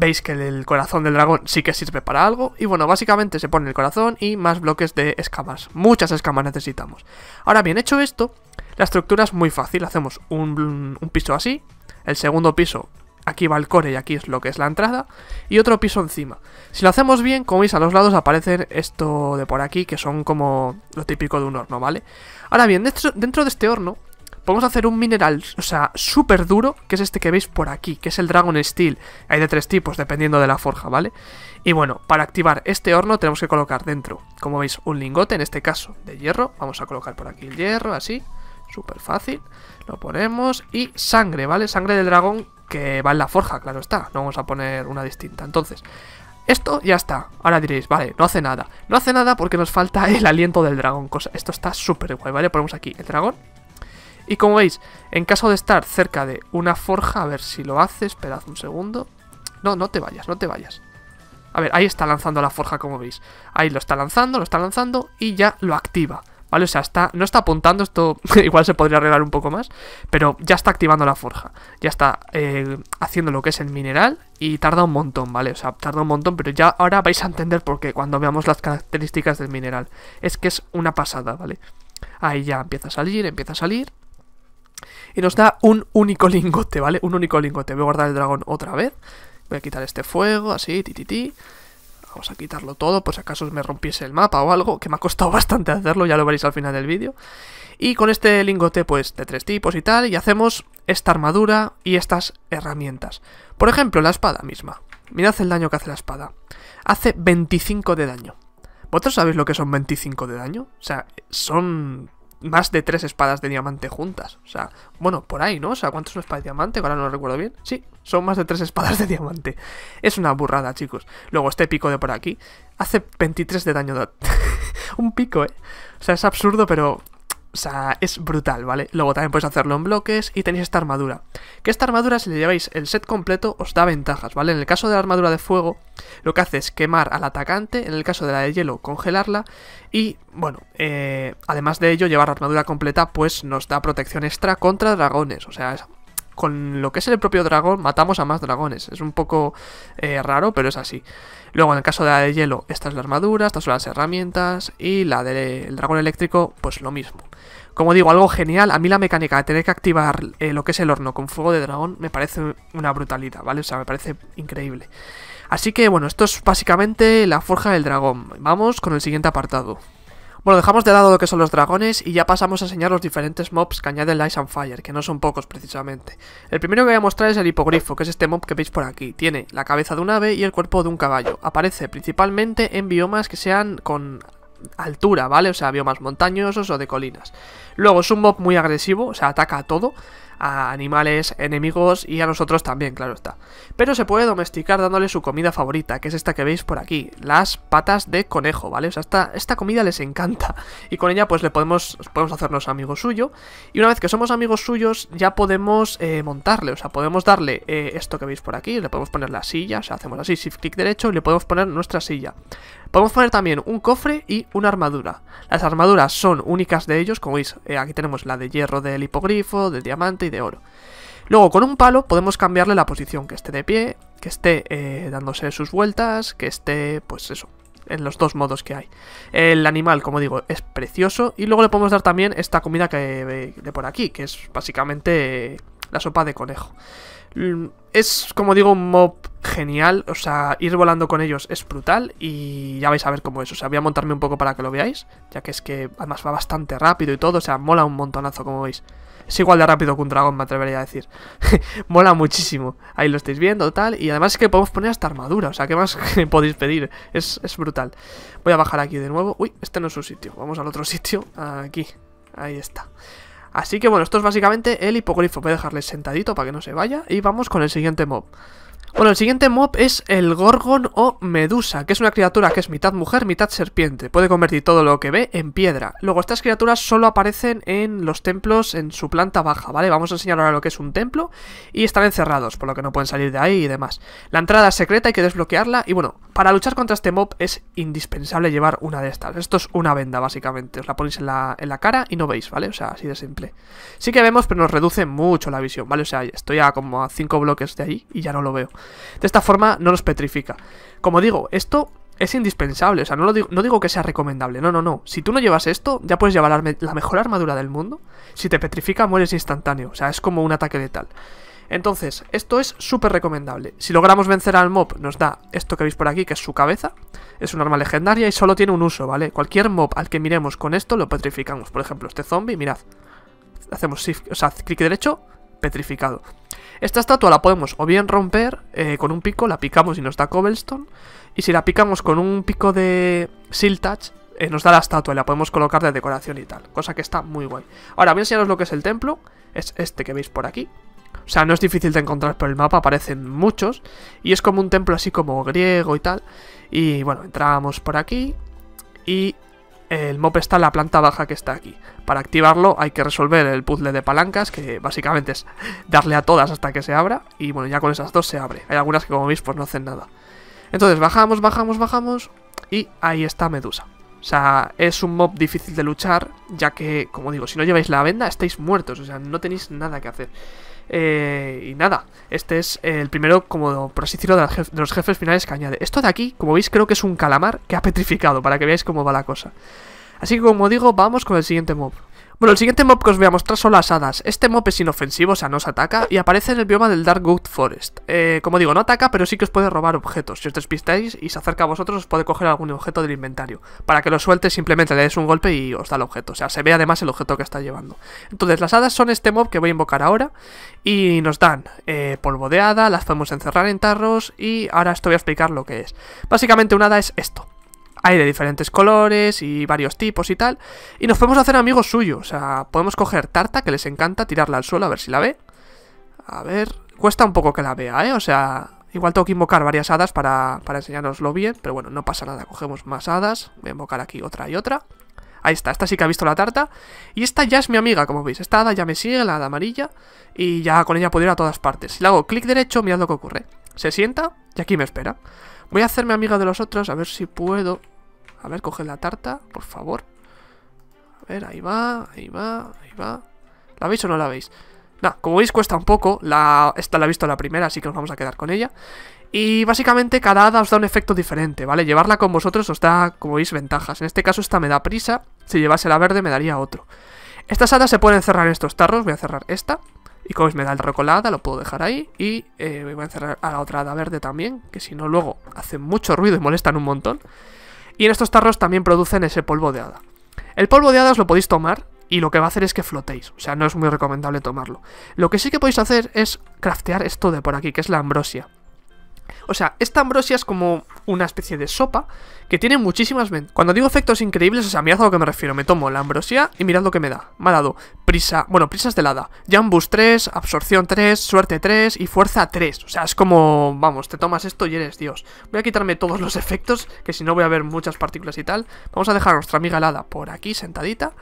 Veis que el corazón del dragón sí que sirve para algo. Y bueno, básicamente se pone el corazón y más bloques de escamas. Muchas escamas necesitamos. Ahora bien, hecho esto, la estructura es muy fácil. Hacemos un, piso así. El segundo piso aquí va el core y aquí es lo que es la entrada, y otro piso encima. Si lo hacemos bien, como veis a los lados aparecen esto de por aquí, que son como lo típico de un horno, ¿vale? Ahora bien, dentro de este horno Vamos a hacer un mineral, o sea, súper duro, que es este que veis por aquí, que es el Dragon Steel. Hay de tres tipos, dependiendo de la forja, ¿vale? Y bueno, para activar este horno tenemos que colocar dentro, como veis, un lingote, en este caso, de hierro. Vamos a colocar por aquí el hierro, así, súper fácil. Lo ponemos y sangre, ¿vale? Sangre del dragón que va en la forja, claro está. No vamos a poner una distinta. Entonces, esto ya está. Ahora diréis, vale, no hace nada. No hace nada porque nos falta el aliento del dragón. Cosa, esto está súper guay, ¿vale? Ponemos aquí el dragón y como veis, en caso de estar cerca de una forja, a ver si lo hace, esperad un segundo. No, no te vayas, no te vayas. A ver, ahí está lanzando la forja, como veis. Ahí lo está lanzando, lo está lanzando y ya lo activa. ¿Vale? O sea, está, no está apuntando, esto igual se podría arreglar un poco más, pero ya está activando la forja. Ya está eh, haciendo lo que es el mineral y tarda un montón, ¿vale? O sea, tarda un montón, pero ya ahora vais a entender por qué cuando veamos las características del mineral. Es que es una pasada, ¿vale? Ahí ya empieza a salir, empieza a salir y nos da un único lingote, ¿vale? Un único lingote. Voy a guardar el dragón otra vez. Voy a quitar este fuego, así, ti, Vamos a quitarlo todo, por si acaso me rompiese el mapa o algo, que me ha costado bastante hacerlo, ya lo veréis al final del vídeo. Y con este lingote, pues, de tres tipos y tal, y hacemos esta armadura y estas herramientas. Por ejemplo, la espada misma. Mirad el daño que hace la espada. Hace 25 de daño. ¿Vosotros sabéis lo que son 25 de daño? O sea, son más de tres espadas de diamante juntas. O sea, bueno, por ahí, ¿no? O sea, ¿cuántos una espadas de diamante? Ahora no lo recuerdo bien. Sí, son más de tres espadas de diamante. Es una burrada, chicos. Luego, este pico de por aquí hace 23 de daño. De... Un pico, ¿eh? O sea, es absurdo, pero o sea, es brutal, ¿vale? Luego también puedes hacerlo en bloques y tenéis esta armadura. Que esta armadura, si le lleváis el set completo, os da ventajas, ¿vale? En el caso de la armadura de fuego, lo que hace es quemar al atacante, en el caso de la de hielo, congelarla. Y, bueno, eh, además de ello, llevar la armadura completa, pues nos da protección extra contra dragones. O sea, con lo que es el propio dragón matamos a más dragones. Es un poco eh, raro, pero es así. Luego, en el caso de la de hielo, esta es la armadura, estas son las herramientas y la del dragón eléctrico, pues lo mismo. Como digo, algo genial. A mí la mecánica de tener que activar eh, lo que es el horno con fuego de dragón me parece una brutalidad, ¿vale? O sea, me parece increíble. Así que bueno, esto es básicamente la forja del dragón. Vamos con el siguiente apartado. Bueno, dejamos de lado lo que son los dragones y ya pasamos a enseñar los diferentes mobs que añaden Ice and Fire, que no son pocos precisamente. El primero que voy a mostrar es el hipogrifo, que es este mob que veis por aquí. Tiene la cabeza de un ave y el cuerpo de un caballo. Aparece principalmente en biomas que sean con altura, ¿vale? O sea, biomas montañosos o de colinas. Luego es un mob muy agresivo, o sea, ataca a todo a animales enemigos y a nosotros también, claro está. Pero se puede domesticar dándole su comida favorita, que es esta que veis por aquí, las patas de conejo, ¿vale? O sea, esta, comida les encanta y con ella pues le podemos, podemos hacernos amigo suyo y una vez que somos amigos suyos ya podemos eh, montarle, o sea, podemos darle eh, esto que veis por aquí, le podemos poner la silla, o sea, hacemos así, Si clic derecho y le podemos poner nuestra silla. Podemos poner también un cofre y una armadura. Las armaduras son únicas de ellos, como veis, eh, aquí tenemos la de hierro del hipogrifo, del diamante y de oro. Luego con un palo podemos cambiarle la posición, que esté de pie, que esté eh, dándose sus vueltas, que esté, pues eso, en los dos modos que hay. El animal, como digo, es precioso y luego le podemos dar también esta comida que eh, de por aquí, que es básicamente la sopa de conejo. Mm, es, como digo, un mob genial. O sea, ir volando con ellos es brutal y ya vais a ver cómo es. O sea, voy a montarme un poco para que lo veáis, ya que es que además va bastante rápido y todo. O sea, mola un montonazo, como veis. Es igual de rápido que un dragón, me atrevería a decir. mola muchísimo. Ahí lo estáis viendo, tal. Y además es que podemos poner hasta armadura. O sea, ¿qué más podéis pedir? Es, es brutal. Voy a bajar aquí de nuevo. Uy, este no es su sitio. Vamos al otro sitio. Aquí. Ahí está. Así que bueno, esto es básicamente el hipogrifo. Voy a dejarle sentadito para que no se vaya y vamos con el siguiente mob. Bueno, el siguiente mob es el Gorgon o Medusa, que es una criatura que es mitad mujer, mitad serpiente. Puede convertir todo lo que ve en piedra. Luego, estas criaturas solo aparecen en los templos en su planta baja, ¿vale? Vamos a enseñar ahora lo que es un templo y están encerrados, por lo que no pueden salir de ahí y demás. La entrada es secreta, hay que desbloquearla y bueno, para luchar contra este mob es indispensable llevar una de estas. Esto es una venda, básicamente. Os la ponéis en la, cara y no veis, ¿vale? O sea, así de simple. Sí que vemos, pero nos reduce mucho la visión, ¿vale? O sea, estoy a como a 5 bloques de ahí y ya no lo veo. De esta forma no nos petrifica. Como digo, esto es indispensable, o sea, no, lo digo, no digo que sea recomendable, no, no, no. Si tú no llevas esto, ya puedes llevar la, mejor armadura del mundo. Si te petrifica, mueres instantáneo, o sea, es como un ataque letal. Entonces, esto es súper recomendable. Si logramos vencer al mob, nos da esto que veis por aquí, que es su cabeza. Es un arma legendaria y solo tiene un uso, ¿vale? Cualquier mob al que miremos con esto, lo petrificamos. Por ejemplo, este zombie, mirad. Hacemos shift, o sea, clic derecho, petrificado. Esta estatua la podemos o bien romper eh, con un pico, la picamos y nos da cobblestone. Y si la picamos con un pico de siltouch, eh, nos da la estatua y la podemos colocar de decoración y tal. Cosa que está muy guay. Ahora voy a enseñaros lo que es el templo. Es este que veis por aquí. O sea, no es difícil de encontrar por el mapa, aparecen muchos. Y es como un templo así como griego y tal. Y bueno, entramos por aquí. Y el mob está en la planta baja que está aquí. Para activarlo hay que resolver el puzzle de palancas, que básicamente es darle a todas hasta que se abra, y bueno, ya con esas dos se abre. Hay algunas que como veis pues no hacen nada. Entonces bajamos, bajamos, bajamos, y ahí está Medusa. O sea, es un mob difícil de luchar, ya que, como digo, si no lleváis la venda estáis muertos, o sea, no tenéis nada que hacer. Eh, y nada, este es el primero, como por así decirlo, de, de los jefes finales que añade. Esto de aquí, como veis, creo que es un calamar que ha petrificado, para que veáis cómo va la cosa. Así que como digo, vamos con el siguiente mob. Bueno, el siguiente mob que os voy a mostrar son las hadas. Este mob es inofensivo, o sea, no os ataca y aparece en el bioma del Dark Good Forest. Eh, como digo, no ataca, pero sí que os puede robar objetos. Si os despistáis y se acerca a vosotros, os puede coger algún objeto del inventario. Para que lo suelte, simplemente le des un golpe y os da el objeto. O sea, se ve además el objeto que está llevando. Entonces, las hadas son este mob que voy a invocar ahora y nos dan eh, polvo de hada, las podemos encerrar en tarros y ahora esto voy a explicar lo que es. Básicamente, una hada es esto hay de diferentes colores y varios tipos y tal. Y nos podemos hacer amigos suyos. O sea, podemos coger tarta, que les encanta, tirarla al suelo a ver si la ve. A ver, cuesta un poco que la vea, ¿eh? O sea, igual tengo que invocar varias hadas para, para bien. Pero bueno, no pasa nada, cogemos más hadas. Voy a invocar aquí otra y otra. Ahí está, esta sí que ha visto la tarta. Y esta ya es mi amiga, como veis. Esta hada ya me sigue, la hada amarilla. Y ya con ella puedo ir a todas partes. Si le hago clic derecho, mirad lo que ocurre. Se sienta y aquí me espera. Voy a hacerme amiga de los otros, a ver si puedo. A ver, coge la tarta, por favor. A ver, ahí va, ahí va, ahí va. ¿La veis o no la veis? Nah, como veis cuesta un poco, la, esta la he visto la primera, así que nos vamos a quedar con ella. Y básicamente cada hada os da un efecto diferente, ¿vale? Llevarla con vosotros os da, como veis, ventajas. En este caso esta me da prisa, si llevase la verde me daría otro. Estas hadas se pueden cerrar en estos tarros, voy a cerrar esta. Y como veis me da el recolada, lo puedo dejar ahí. Y eh, voy a cerrar a la otra hada verde también, que si no luego hace mucho ruido y molestan un montón. Y en estos tarros también producen ese polvo de hada. El polvo de hadas lo podéis tomar y lo que va a hacer es que flotéis, o sea, no es muy recomendable tomarlo. Lo que sí que podéis hacer es craftear esto de por aquí, que es la ambrosia. O sea, esta ambrosia es como una especie de sopa que tiene muchísimas ventajas. Cuando digo efectos increíbles, o sea, mirad a lo que me refiero. Me tomo la ambrosia y mirad lo que me da. Me ha dado prisa, bueno, prisas de lada Jambus 3, absorción 3, suerte 3 y fuerza 3. O sea, es como, vamos, te tomas esto y eres Dios. Voy a quitarme todos los efectos, que si no voy a ver muchas partículas y tal. Vamos a dejar a nuestra amiga lada por aquí, sentadita.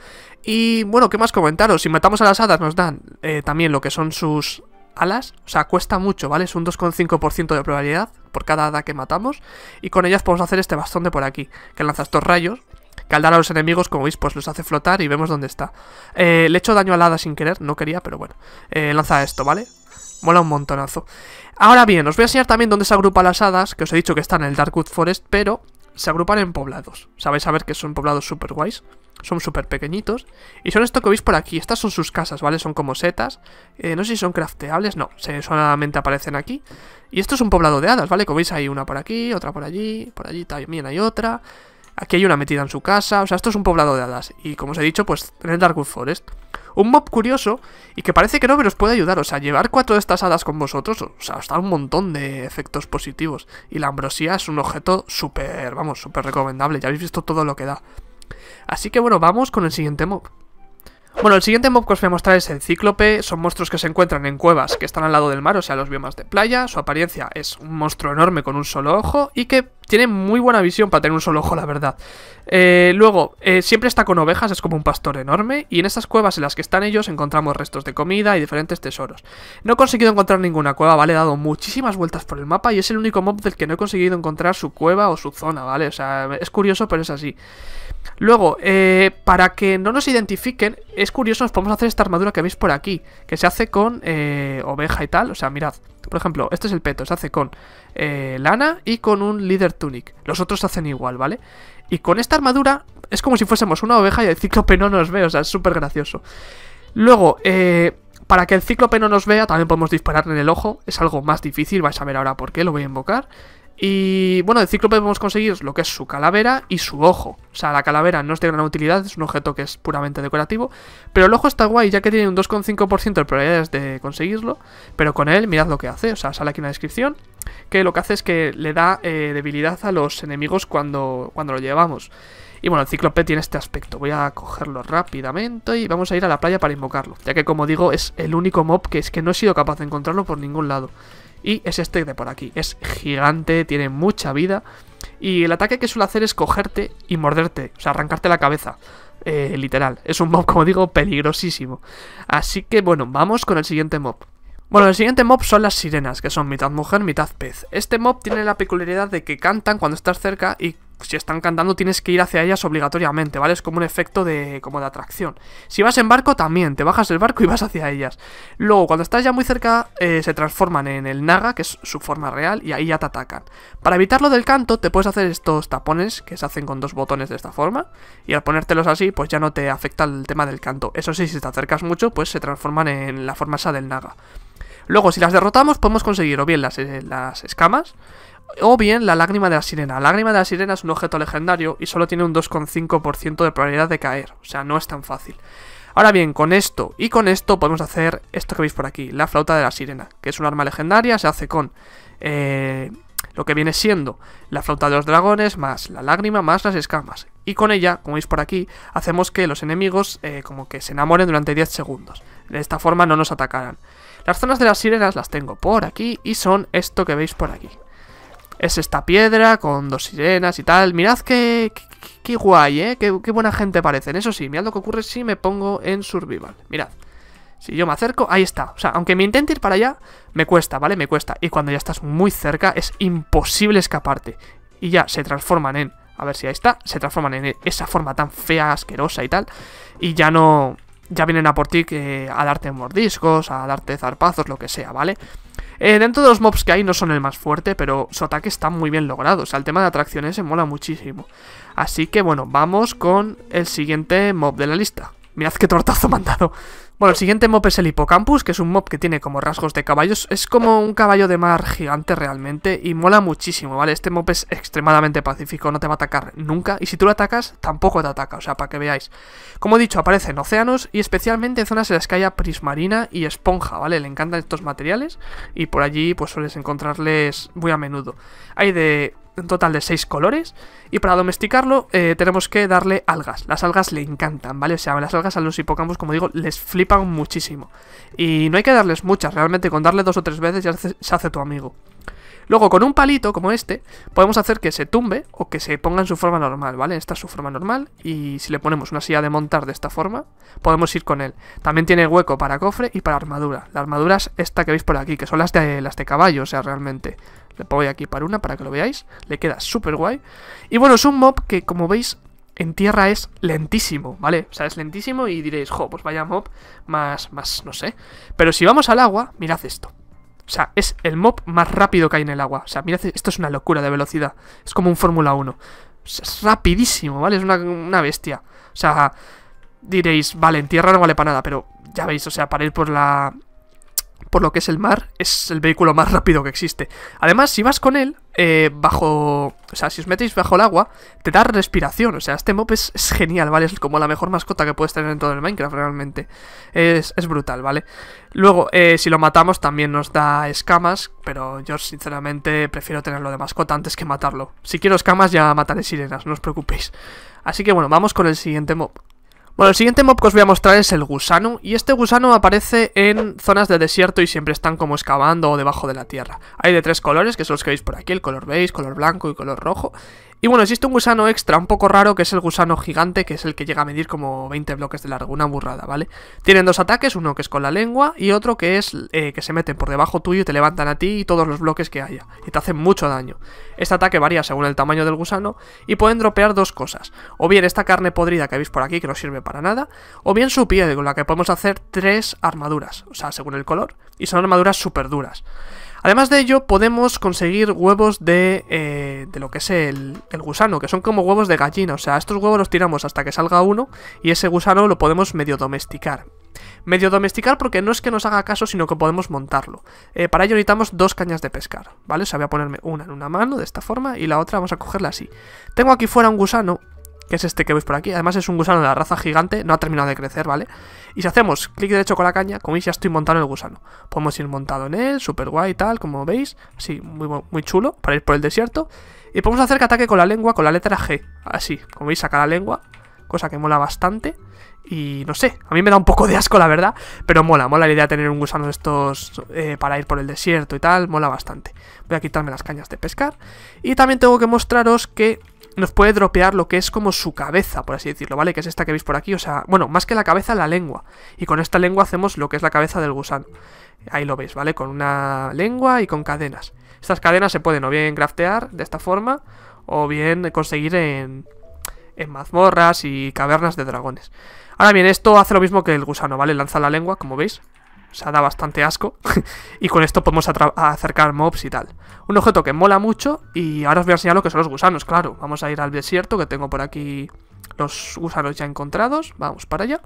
Y bueno, ¿qué más comentaros? Si matamos a las hadas nos dan eh, también lo que son sus alas, o sea, cuesta mucho, ¿vale? Es un 2,5% de probabilidad por cada hada que matamos. Y con ellas podemos hacer este bastón de por aquí, que lanza estos rayos. Que al dar a los enemigos, como veis, pues los hace flotar y vemos dónde está. Eh, le echo daño al hada sin querer, no quería, pero bueno. Eh, lanza esto, ¿vale? Mola un montonazo. Ahora bien, os voy a enseñar también dónde se agrupa las hadas, que os he dicho que están en el Darkwood Forest, pero se agrupan en poblados. Sabéis ver que son poblados super guays. Son súper pequeñitos. Y son esto que veis por aquí. Estas son sus casas, ¿vale? Son como setas. Eh, no sé si son crafteables. No, se, solamente aparecen aquí. Y esto es un poblado de hadas, ¿vale? Como veis hay una por aquí, otra por allí. Por allí también hay otra. Aquí hay una metida en su casa. O sea, esto es un poblado de hadas. Y como os he dicho, pues en el Darkwood Forest. Un mob curioso y que parece que no, pero os puede ayudar. O sea, llevar cuatro de estas hadas con vosotros, o sea, os da un montón de efectos positivos. Y la ambrosía es un objeto súper, vamos, súper recomendable. Ya habéis visto todo lo que da. Así que bueno, vamos con el siguiente mob. Bueno, el siguiente mob que os voy a mostrar es el Cíclope, son monstruos que se encuentran en cuevas que están al lado del mar, o sea, los biomas de playa, su apariencia es un monstruo enorme con un solo ojo y que tiene muy buena visión para tener un solo ojo, la verdad. Eh, luego, eh, siempre está con ovejas, es como un pastor enorme, y en estas cuevas en las que están ellos encontramos restos de comida y diferentes tesoros. No he conseguido encontrar ninguna cueva, ¿vale? He dado muchísimas vueltas por el mapa y es el único mob del que no he conseguido encontrar su cueva o su zona, ¿vale? O sea, es curioso, pero es así. Luego, eh, para que no nos identifiquen, es curioso, nos podemos hacer esta armadura que veis por aquí, que se hace con eh, oveja y tal, o sea, mirad, por ejemplo, este es el peto, se hace con eh, lana y con un leader tunic, los otros se hacen igual, ¿vale? Y con esta armadura es como si fuésemos una oveja y el cíclope no nos ve, o sea, es súper gracioso. Luego, para que el cíclope no nos vea, también podemos dispararle en el ojo, es algo más difícil, vais a ver ahora por qué, lo voy a invocar. Y bueno, el Ciclope podemos conseguir lo que es su calavera y su ojo. O sea, la calavera no es de gran utilidad, es un objeto que es puramente decorativo. Pero el ojo está guay, ya que tiene un 2,5% de probabilidades de conseguirlo. Pero con él, mirad lo que hace. O sea, sale aquí en la descripción que lo que hace es que le da eh, debilidad a los enemigos cuando, cuando lo llevamos. Y bueno, el ciclope tiene este aspecto. Voy a cogerlo rápidamente y vamos a ir a la playa para invocarlo. Ya que, como digo, es el único mob que es que no he sido capaz de encontrarlo por ningún lado. Y es este de por aquí. Es gigante, tiene mucha vida. Y el ataque que suele hacer es cogerte y morderte, o sea, arrancarte la cabeza. Eh, literal. Es un mob, como digo, peligrosísimo. Así que bueno, vamos con el siguiente mob. Bueno, el siguiente mob son las sirenas, que son mitad mujer, mitad pez. Este mob tiene la peculiaridad de que cantan cuando estás cerca y si están cantando tienes que ir hacia ellas obligatoriamente, ¿vale? Es como un efecto de, como de atracción. Si vas en barco también, te bajas del barco y vas hacia ellas. Luego, cuando estás ya muy cerca, eh, se transforman en el naga, que es su forma real, y ahí ya te atacan. Para evitarlo del canto, te puedes hacer estos tapones que se hacen con dos botones de esta forma, y al ponértelos así, pues ya no te afecta el tema del canto. Eso sí, si te acercas mucho, pues se transforman en la forma esa del naga. Luego, si las derrotamos, podemos conseguir o bien las, eh, las escamas, o bien la lágrima de la sirena. La lágrima de la sirena es un objeto legendario y solo tiene un 2,5% de probabilidad de caer. O sea, no es tan fácil. Ahora bien, con esto y con esto podemos hacer esto que veis por aquí, la flauta de la sirena, que es un arma legendaria, se hace con eh, lo que viene siendo la flauta de los dragones, más la lágrima, más las escamas. Y con ella, como veis por aquí, hacemos que los enemigos eh, como que se enamoren durante 10 segundos. De esta forma no nos atacarán. Las zonas de las sirenas las tengo por aquí y son esto que veis por aquí es esta piedra con dos sirenas y tal. Mirad qué, qué, guay, ¿eh? Qué, buena gente parecen. Eso sí, mirad lo que ocurre si me pongo en survival. Mirad. Si yo me acerco, ahí está. O sea, aunque me intente ir para allá, me cuesta, ¿vale? Me cuesta. Y cuando ya estás muy cerca, es imposible escaparte. Y ya se transforman en... A ver si ahí está. Se transforman en esa forma tan fea, asquerosa y tal. Y ya no... Ya vienen a por ti que... a darte mordiscos, a darte zarpazos, lo que sea, ¿vale? vale eh, dentro de los mobs que hay no son el más fuerte, pero su ataque está muy bien logrado. O sea, el tema de atracciones se mola muchísimo. Así que bueno, vamos con el siguiente mob de la lista. Mirad qué tortazo me han dado. Bueno, el siguiente mob es el Hippocampus, que es un mob que tiene como rasgos de caballos. Es como un caballo de mar gigante realmente y mola muchísimo, ¿vale? Este mob es extremadamente pacífico, no te va a atacar nunca. Y si tú lo atacas, tampoco te ataca, o sea, para que veáis. Como he dicho, aparece en océanos y especialmente en zonas en las que haya prismarina y esponja, ¿vale? Le encantan estos materiales y por allí pues sueles encontrarles muy a menudo. Hay de en total de 6 colores. Y para domesticarlo eh, tenemos que darle algas. Las algas le encantan, ¿vale? O sea, las algas a los hipocampos, como digo, les flipan muchísimo. Y no hay que darles muchas, realmente con darle dos o tres veces ya se hace tu amigo. Luego, con un palito como este, podemos hacer que se tumbe o que se ponga en su forma normal, ¿vale? Esta es su forma normal y si le ponemos una silla de montar de esta forma, podemos ir con él. También tiene hueco para cofre y para armadura. La armadura es esta que veis por aquí, que son las de, las de caballo, o sea, realmente. Le pongo aquí para una para que lo veáis. Le queda súper guay. Y bueno, es un mob que, como veis, en tierra es lentísimo, ¿vale? O sea, es lentísimo y diréis, jo, pues vaya mob más, más, no sé. Pero si vamos al agua, mirad esto. O sea, es el mob más rápido que hay en el agua. O sea, mirad, esto es una locura de velocidad. Es como un Fórmula 1. es rapidísimo, ¿vale? Es una, una bestia. O sea, diréis, vale, en tierra no vale para nada, pero ya veis, o sea, para ir por la por lo que es el mar, es el vehículo más rápido que existe. Además, si vas con él, eh, bajo. O sea, si os metéis bajo el agua, te da respiración. O sea, este mob es, genial, ¿vale? Es como la mejor mascota que puedes tener en todo el Minecraft, realmente. Es, es brutal, ¿vale? Luego, eh, si lo matamos, también nos da escamas. Pero yo, sinceramente, prefiero tenerlo de mascota antes que matarlo. Si quiero escamas, ya mataré sirenas, no os preocupéis. Así que bueno, vamos con el siguiente mob. Bueno, el siguiente mob que os voy a mostrar es el gusano, y este gusano aparece en zonas de desierto y siempre están como excavando o debajo de la tierra. Hay de tres colores, que son los que veis por aquí, el color beige, color blanco y color rojo, y bueno, existe un gusano extra un poco raro que es el gusano gigante, que es el que llega a medir como 20 bloques de largo, una burrada, ¿vale? Tienen dos ataques, uno que es con la lengua y otro que es eh, que se meten por debajo tuyo y te levantan a ti y todos los bloques que haya, y te hacen mucho daño. Este ataque varía según el tamaño del gusano y pueden dropear dos cosas, o bien esta carne podrida que veis por aquí que no sirve para nada, o bien su piel con la que podemos hacer tres armaduras, o sea, según el color, y son armaduras súper duras. Además de ello, podemos conseguir huevos de, eh, de lo que es el, el, gusano, que son como huevos de gallina. O sea, estos huevos los tiramos hasta que salga uno y ese gusano lo podemos medio domesticar. Medio domesticar porque no es que nos haga caso, sino que podemos montarlo. Eh, para ello necesitamos dos cañas de pescar, ¿vale? O sea, voy a ponerme una en una mano, de esta forma, y la otra vamos a cogerla así. Tengo aquí fuera un gusano que es este que veis por aquí. Además es un gusano de la raza gigante, no ha terminado de crecer, ¿vale? Y si hacemos clic derecho con la caña, como veis ya estoy montando el gusano. Podemos ir montado en él, super guay y tal, como veis. Así, muy, muy chulo, para ir por el desierto. Y podemos hacer que ataque con la lengua, con la letra G. Así, como veis saca la lengua, cosa que mola bastante. Y no sé, a mí me da un poco de asco la verdad, pero mola, mola la idea de tener un gusano de estos eh, para ir por el desierto y tal, mola bastante. Voy a quitarme las cañas de pescar. Y también tengo que mostraros que nos puede dropear lo que es como su cabeza, por así decirlo, ¿vale? Que es esta que veis por aquí, o sea, bueno, más que la cabeza, la lengua. Y con esta lengua hacemos lo que es la cabeza del gusano. Ahí lo veis, ¿vale? Con una lengua y con cadenas. Estas cadenas se pueden o bien craftear de esta forma, o bien conseguir en, en mazmorras y cavernas de dragones. Ahora bien, esto hace lo mismo que el gusano, ¿vale? Lanza la lengua, como veis o sea, da bastante asco. y con esto podemos acercar mobs y tal. Un objeto que mola mucho y ahora os voy a enseñar lo que son los gusanos, claro. Vamos a ir al desierto que tengo por aquí los gusanos ya encontrados. Vamos para allá.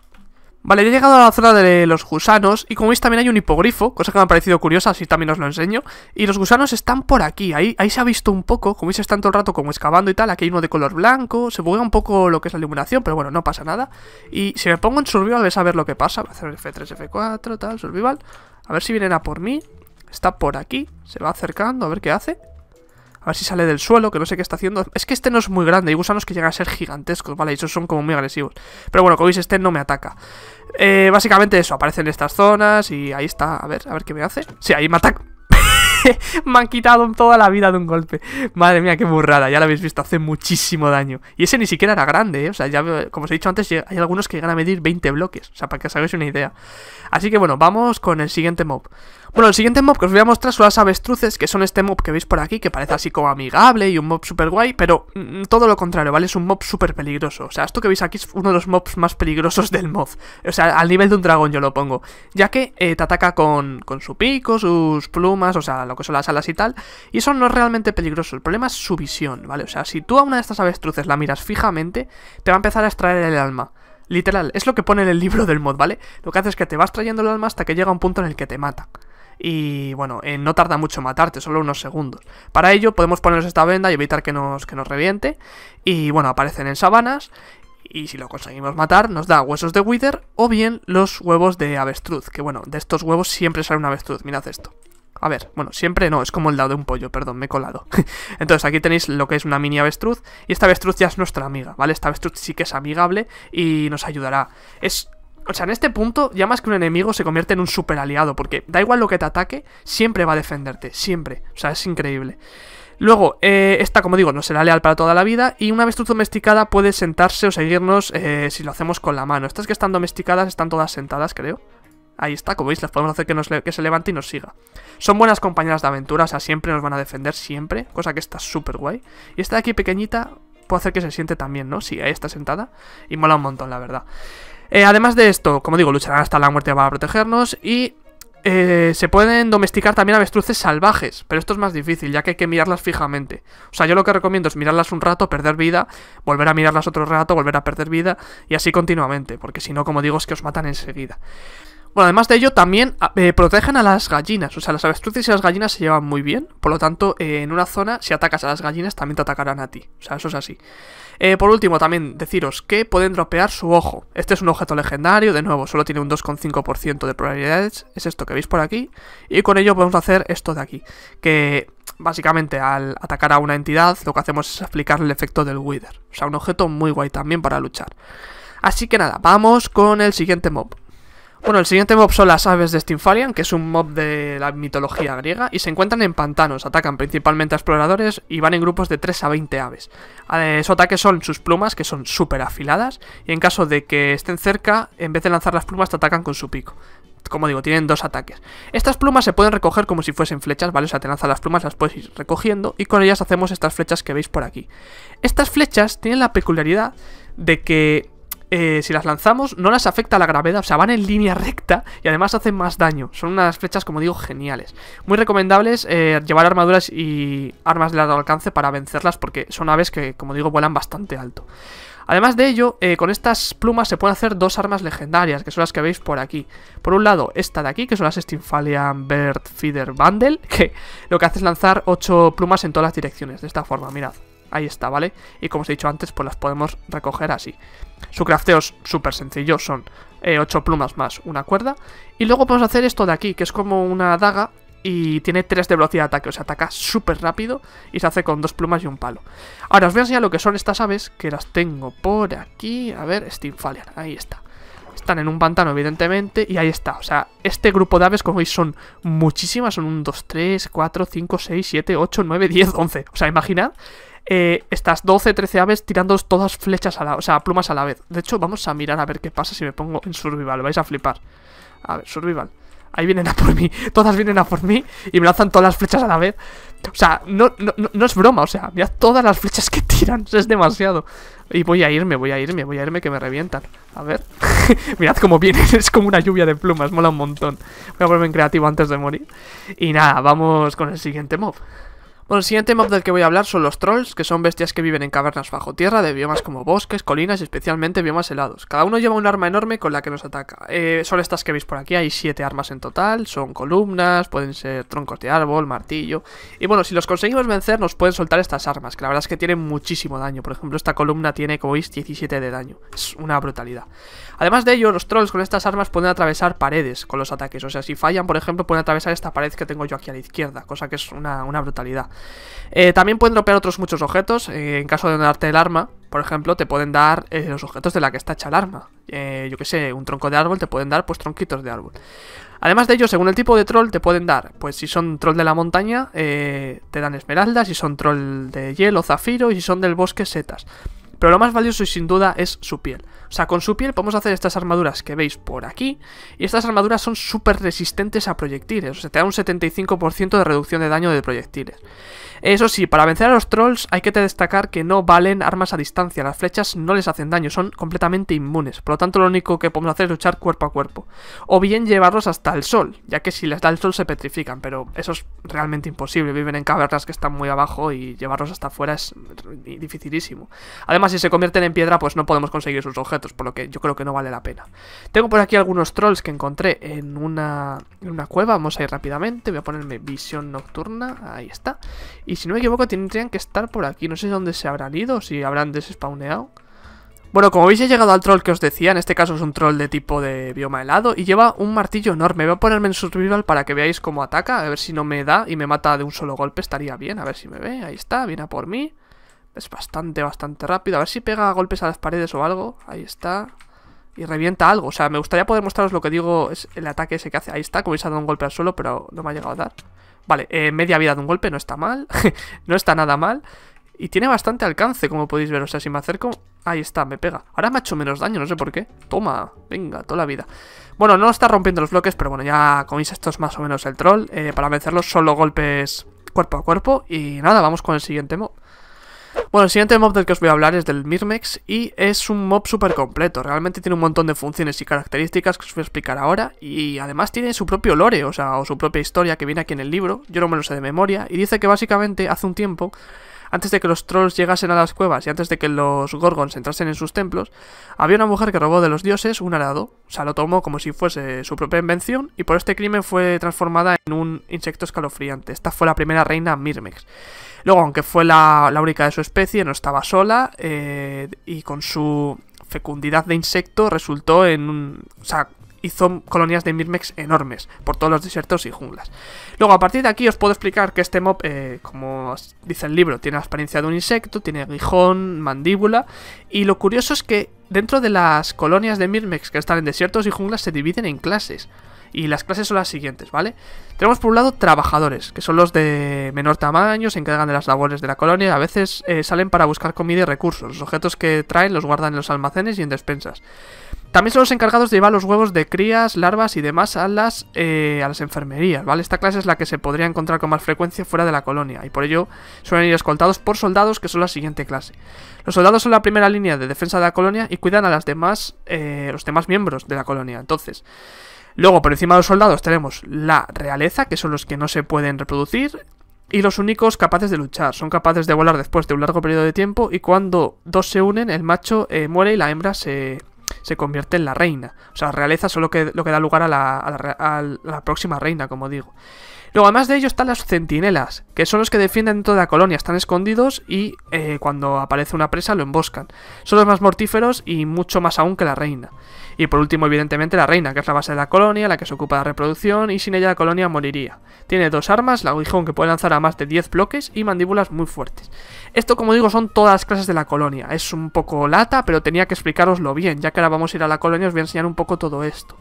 Vale, he llegado a la zona de los gusanos y como veis también hay un hipogrifo, cosa que me ha parecido curiosa, así también os lo enseño. Y los gusanos están por aquí, ahí, ahí se ha visto un poco, como veis están todo el rato como excavando y tal, aquí hay uno de color blanco, se buguea un poco lo que es la iluminación, pero bueno, no pasa nada. Y si me pongo en survival voy a ver lo que pasa, voy a hacer el F3, F4, tal, survival, a ver si vienen a por mí, está por aquí, se va acercando, a ver qué hace. A ver si sale del suelo, que no sé qué está haciendo. Es que este no es muy grande, hay gusanos que llegan a ser gigantescos, ¿vale? Y esos son como muy agresivos. Pero bueno, como veis, este no me ataca. Eh, básicamente eso, Aparece en estas zonas y ahí está. A ver, a ver qué me hace. Sí, ahí me ataca. me han quitado toda la vida de un golpe. Madre mía, qué burrada. Ya lo habéis visto, hace muchísimo daño. Y ese ni siquiera era grande, ¿eh? O sea, ya, como os he dicho antes, hay algunos que llegan a medir 20 bloques. O sea, para que os hagáis una idea. Así que bueno, vamos con el siguiente mob. Bueno, el siguiente mob que os voy a mostrar son las avestruces, que son este mob que veis por aquí, que parece así como amigable y un mob super guay, pero mm, todo lo contrario, ¿vale? Es un mob súper peligroso. O sea, esto que veis aquí es uno de los mobs más peligrosos del mod. O sea, al nivel de un dragón yo lo pongo. Ya que eh, te ataca con, con su pico, sus plumas, o sea, lo que son las alas y tal. Y eso no es realmente peligroso. El problema es su visión, ¿vale? O sea, si tú a una de estas avestruces la miras fijamente, te va a empezar a extraer el alma. Literal, es lo que pone en el libro del mod, ¿vale? Lo que hace es que te vas trayendo el alma hasta que llega un punto en el que te mata y bueno, eh, no tarda mucho en matarte, solo unos segundos. Para ello podemos ponernos esta venda y evitar que nos, que nos reviente. Y bueno, aparecen en sabanas y si lo conseguimos matar nos da huesos de Wither o bien los huevos de avestruz, que bueno, de estos huevos siempre sale un avestruz, mirad esto. A ver, bueno, siempre no, es como el dado de un pollo, perdón, me he colado. Entonces aquí tenéis lo que es una mini avestruz y esta avestruz ya es nuestra amiga, ¿vale? Esta avestruz sí que es amigable y nos ayudará. Es o sea, en este punto, ya más que un enemigo, se convierte en un super aliado, porque da igual lo que te ataque, siempre va a defenderte, siempre. O sea, es increíble. Luego, eh, esta, como digo, no será leal para toda la vida y una vez domesticada puede sentarse o seguirnos eh, si lo hacemos con la mano. Estas que están domesticadas están todas sentadas, creo. Ahí está, como veis, las podemos hacer que, que se levante y nos siga. Son buenas compañeras de aventura, o sea, siempre nos van a defender, siempre, cosa que está súper guay. Y esta de aquí pequeñita puede hacer que se siente también, ¿no? Sí, ahí está sentada y mola un montón, la verdad. Eh, además de esto, como digo, lucharán hasta la muerte para protegernos y eh, se pueden domesticar también avestruces salvajes, pero esto es más difícil, ya que hay que mirarlas fijamente. O sea, yo lo que recomiendo es mirarlas un rato, perder vida, volver a mirarlas otro rato, volver a perder vida, y así continuamente, porque si no, como digo, es que os matan enseguida. Bueno, además de ello, también ah, eh, protegen a las gallinas. O sea, las avestruces y las gallinas se llevan muy bien. Por lo tanto, en una zona, si atacas a las gallinas, también te atacarán a ti. O sea, eso es así. Eh, por último, también deciros que pueden dropear su ojo. Este es un objeto legendario, de nuevo, solo tiene un 2,5% de probabilidades, es esto que veis por aquí, y con ello podemos hacer esto de aquí, que básicamente al atacar a una entidad lo que hacemos es aplicar el efecto del Wither, o sea, un objeto muy guay también para luchar. Así que nada, vamos con el siguiente mob. Bueno, el siguiente mob son las aves de Stymphalian, que es un mob de la mitología griega, y se encuentran en pantanos, atacan principalmente a exploradores y van en grupos de 3 a 20 aves. Eh, su ataque son sus plumas, que son súper afiladas, y en caso de que estén cerca, en vez de lanzar las plumas te atacan con su pico como digo, tienen dos ataques. Estas plumas se pueden recoger como si fuesen flechas, ¿vale? O sea, te lanzan las plumas, las puedes ir recogiendo y con ellas hacemos estas flechas que veis por aquí. Estas flechas tienen la peculiaridad de que eh, si las lanzamos, no las afecta la gravedad, o sea, van en línea recta y además hacen más daño. Son unas flechas, como digo, geniales. Muy recomendables eh, llevar armaduras y armas de largo alcance para vencerlas porque son aves que, como digo, vuelan bastante alto. Además de ello, eh, con estas plumas se pueden hacer dos armas legendarias, que son las que veis por aquí. Por un lado, esta de aquí, que son las Stymphalian Bird Feeder Bundle, que lo que hace es lanzar 8 plumas en todas las direcciones, de esta forma, mirad. Ahí está, ¿vale? Y como os he dicho antes, pues las podemos recoger así. Su crafteo es súper sencillo, son 8 eh, plumas más una cuerda. Y luego podemos hacer esto de aquí, que es como una daga y tiene 3 de velocidad de ataque, o sea, ataca súper rápido y se hace con 2 plumas y un palo. Ahora os voy a enseñar lo que son estas aves, que las tengo por aquí, a ver, Steamfallian, ahí está. Están en un pantano, evidentemente, y ahí está. O sea, este grupo de aves, como veis, son muchísimas. Son 1, 2, 3, 4, 5, 6, 7, 8, 9, 10, 11. O sea, imaginad eh, estas 12, 13 aves tirando todas flechas a la, o sea, plumas a la vez. De hecho, vamos a mirar a ver qué pasa si me pongo en survival. Vais a flipar. A ver, survival. Ahí vienen a por mí. Todas vienen a por mí y me lanzan todas las flechas a la vez. O sea, no, es broma. O sea, mirad todas las flechas que tiran. Es demasiado. Y voy a irme, voy a irme, voy a irme que me revientan. A ver. mirad cómo vienen. Es como una lluvia de plumas. Mola un montón. Voy a ponerme en creativo antes de morir. Y nada, vamos con el siguiente mob. Bueno, el siguiente mob del que voy a hablar son los trolls, que son bestias que viven en cavernas bajo tierra de biomas como bosques, colinas y especialmente biomas helados. Cada uno lleva un arma enorme con la que nos ataca. Eh, son estas que veis por aquí, hay 7 armas en total, son columnas, pueden ser troncos de árbol, martillo... Y bueno, si los conseguimos vencer nos pueden soltar estas armas, que la verdad es que tienen muchísimo daño. Por ejemplo, esta columna tiene, como veis, 17 de daño. Es una brutalidad. Además de ello, los trolls con estas armas pueden atravesar paredes con los ataques. O sea, si fallan, por ejemplo, pueden atravesar esta pared que tengo yo aquí a la izquierda, cosa que es una, brutalidad. Eh, también pueden dropear otros muchos objetos. Eh, en caso de no darte el arma, por ejemplo, te pueden dar eh, los objetos de la que está hecha el arma. yo que sé, un tronco de árbol te pueden dar pues tronquitos de árbol. Además de ello, según el tipo de troll, te pueden dar, pues si son troll de la montaña, te dan esmeraldas, si son troll de hielo, zafiro, y si son del bosque, setas. Pero lo más valioso y sin duda es su piel. O sea, con su piel podemos hacer estas armaduras que veis por aquí. Y estas armaduras son súper resistentes a proyectiles. O sea, te da un 75% de reducción de daño de proyectiles. Eso sí, para vencer a los trolls hay que destacar que no valen armas a distancia, las flechas no les hacen daño, son completamente inmunes, por lo tanto lo único que podemos hacer es luchar cuerpo a cuerpo. O bien llevarlos hasta el sol, ya que si les da el sol se petrifican, pero eso es realmente imposible, viven en cavernas que están muy abajo y llevarlos hasta afuera es dificilísimo. Además, si se convierten en piedra, pues no podemos conseguir sus objetos, por lo que yo creo que no vale la pena. Tengo por aquí algunos trolls que encontré en una, una cueva, vamos a ir rápidamente, voy a ponerme visión nocturna, ahí está. Y si no me equivoco, tendrían que estar por aquí. No sé dónde se habrán ido, si habrán desespawneado. Bueno, como veis he llegado al troll que os decía, en este caso es un troll de tipo de bioma helado y lleva un martillo enorme. Voy a ponerme en survival para que veáis cómo ataca, a ver si no me da y me mata de un solo golpe, estaría bien, a ver si me ve, ahí está, viene a por mí. Es bastante, bastante rápido, a ver si pega golpes a las paredes o algo, ahí está y revienta algo. O sea, me gustaría poder mostraros lo que digo, es el ataque ese que hace. Ahí está, como veis ha dado un golpe al suelo, pero no me ha llegado a dar. Vale, eh, media vida de un golpe, no está mal. no está nada mal. Y tiene bastante alcance, como podéis ver. O sea, si me acerco... Ahí está, me pega. Ahora me ha hecho menos daño, no sé por qué. Toma, venga, toda la vida. Bueno, no está rompiendo los bloques, pero bueno, ya coméis esto más o menos el troll. Eh, para vencerlos solo golpes cuerpo a cuerpo. Y nada, vamos con el siguiente mo. Bueno, el siguiente mob del que os voy a hablar es del Mirmex y es un mob súper completo. Realmente tiene un montón de funciones y características que os voy a explicar ahora y además tiene su propio lore, o sea, o su propia historia que viene aquí en el libro. Yo no me lo sé de memoria y dice que básicamente hace un tiempo antes de que los trolls llegasen a las cuevas y antes de que los gorgons entrasen en sus templos, había una mujer que robó de los dioses un arado, o sea, lo tomó como si fuese su propia invención y por este crimen fue transformada en un insecto escalofriante. Esta fue la primera reina Mirmex. Luego, aunque fue la, única de su especie, no estaba sola eh, y con su fecundidad de insecto resultó en un... O sea, hizo colonias de Mirmex enormes por todos los desiertos y junglas. Luego, a partir de aquí os puedo explicar que este mob, eh, como dice el libro, tiene la apariencia de un insecto, tiene aguijón, mandíbula, y lo curioso es que dentro de las colonias de Mirmex que están en desiertos y junglas se dividen en clases. Y las clases son las siguientes, ¿vale? Tenemos por un lado trabajadores, que son los de menor tamaño, se encargan de las labores de la colonia, a veces eh, salen para buscar comida y recursos. Los objetos que traen los guardan en los almacenes y en despensas. También son los encargados de llevar los huevos de crías, larvas y demás a las, eh, a las enfermerías, ¿vale? Esta clase es la que se podría encontrar con más frecuencia fuera de la colonia, y por ello suelen ir escoltados por soldados que son la siguiente clase. Los soldados son la primera línea de defensa de la colonia y cuidan a eh, los demás miembros de la colonia. Entonces, luego por encima de los soldados tenemos la realeza, que son los que no se pueden reproducir, y los únicos capaces de luchar. Son capaces de volar después de un largo periodo de tiempo y cuando dos se unen, el macho eh, muere y la hembra se se convierte en la reina. O sea, realeza solo que lo que da lugar a la, a la, a la próxima reina, como digo. Luego, además de ellos, están las centinelas, que son los que defienden toda la colonia, están escondidos y eh, cuando aparece una presa lo emboscan. Son los más mortíferos y mucho más aún que la reina. Y por último, evidentemente, la reina, que es la base de la colonia, la que se ocupa de la reproducción, y sin ella la colonia moriría. Tiene dos armas, la aguijón que puede lanzar a más de 10 bloques y mandíbulas muy fuertes. Esto, como digo, son todas las clases de la colonia. Es un poco lata, pero tenía que explicaroslo bien, ya que ahora vamos a ir a la colonia y os voy a enseñar un poco todo esto.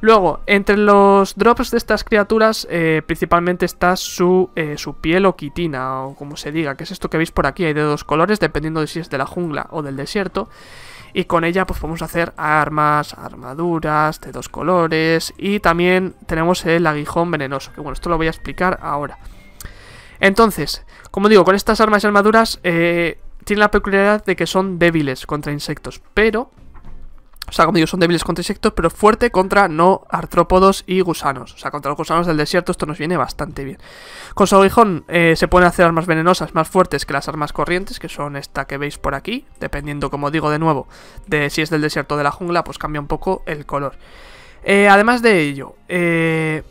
Luego, entre los drops de estas criaturas, eh, principalmente está eh, su, piel o quitina, o como se diga, que es esto que veis por aquí, hay de dos colores, dependiendo de si es de la jungla o del desierto. Y con ella pues podemos hacer armas, armaduras de dos colores y también tenemos el aguijón venenoso, que bueno, esto lo voy a explicar ahora. Entonces, como digo, con estas armas y armaduras eh, tiene tienen la peculiaridad de que son débiles contra insectos, pero sea, como son débiles contra insectos, pero fuerte contra no artrópodos y gusanos. O sea, contra los gusanos del desierto esto nos viene bastante bien. Con su aguijón eh, se pueden hacer armas venenosas más fuertes que las armas corrientes, que son esta que veis por aquí. Dependiendo, como digo de nuevo, de si es del desierto o de la jungla, pues cambia un poco el color. Eh, además de ello, eh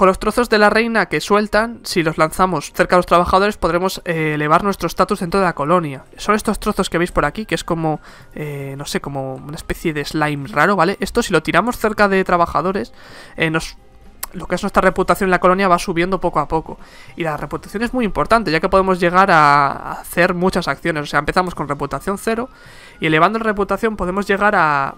con los trozos de la reina que sueltan, si los lanzamos cerca de los trabajadores, podremos eh, elevar nuestro estatus dentro de la colonia. Son estos trozos que veis por aquí, que es como, eh, no sé, como una especie de slime raro, ¿vale? Esto si lo tiramos cerca de trabajadores, eh, lo que es nuestra reputación en la colonia va subiendo poco a poco. Y la reputación es muy importante, ya que podemos llegar a hacer muchas acciones. O sea, empezamos con reputación cero y elevando la reputación podemos llegar a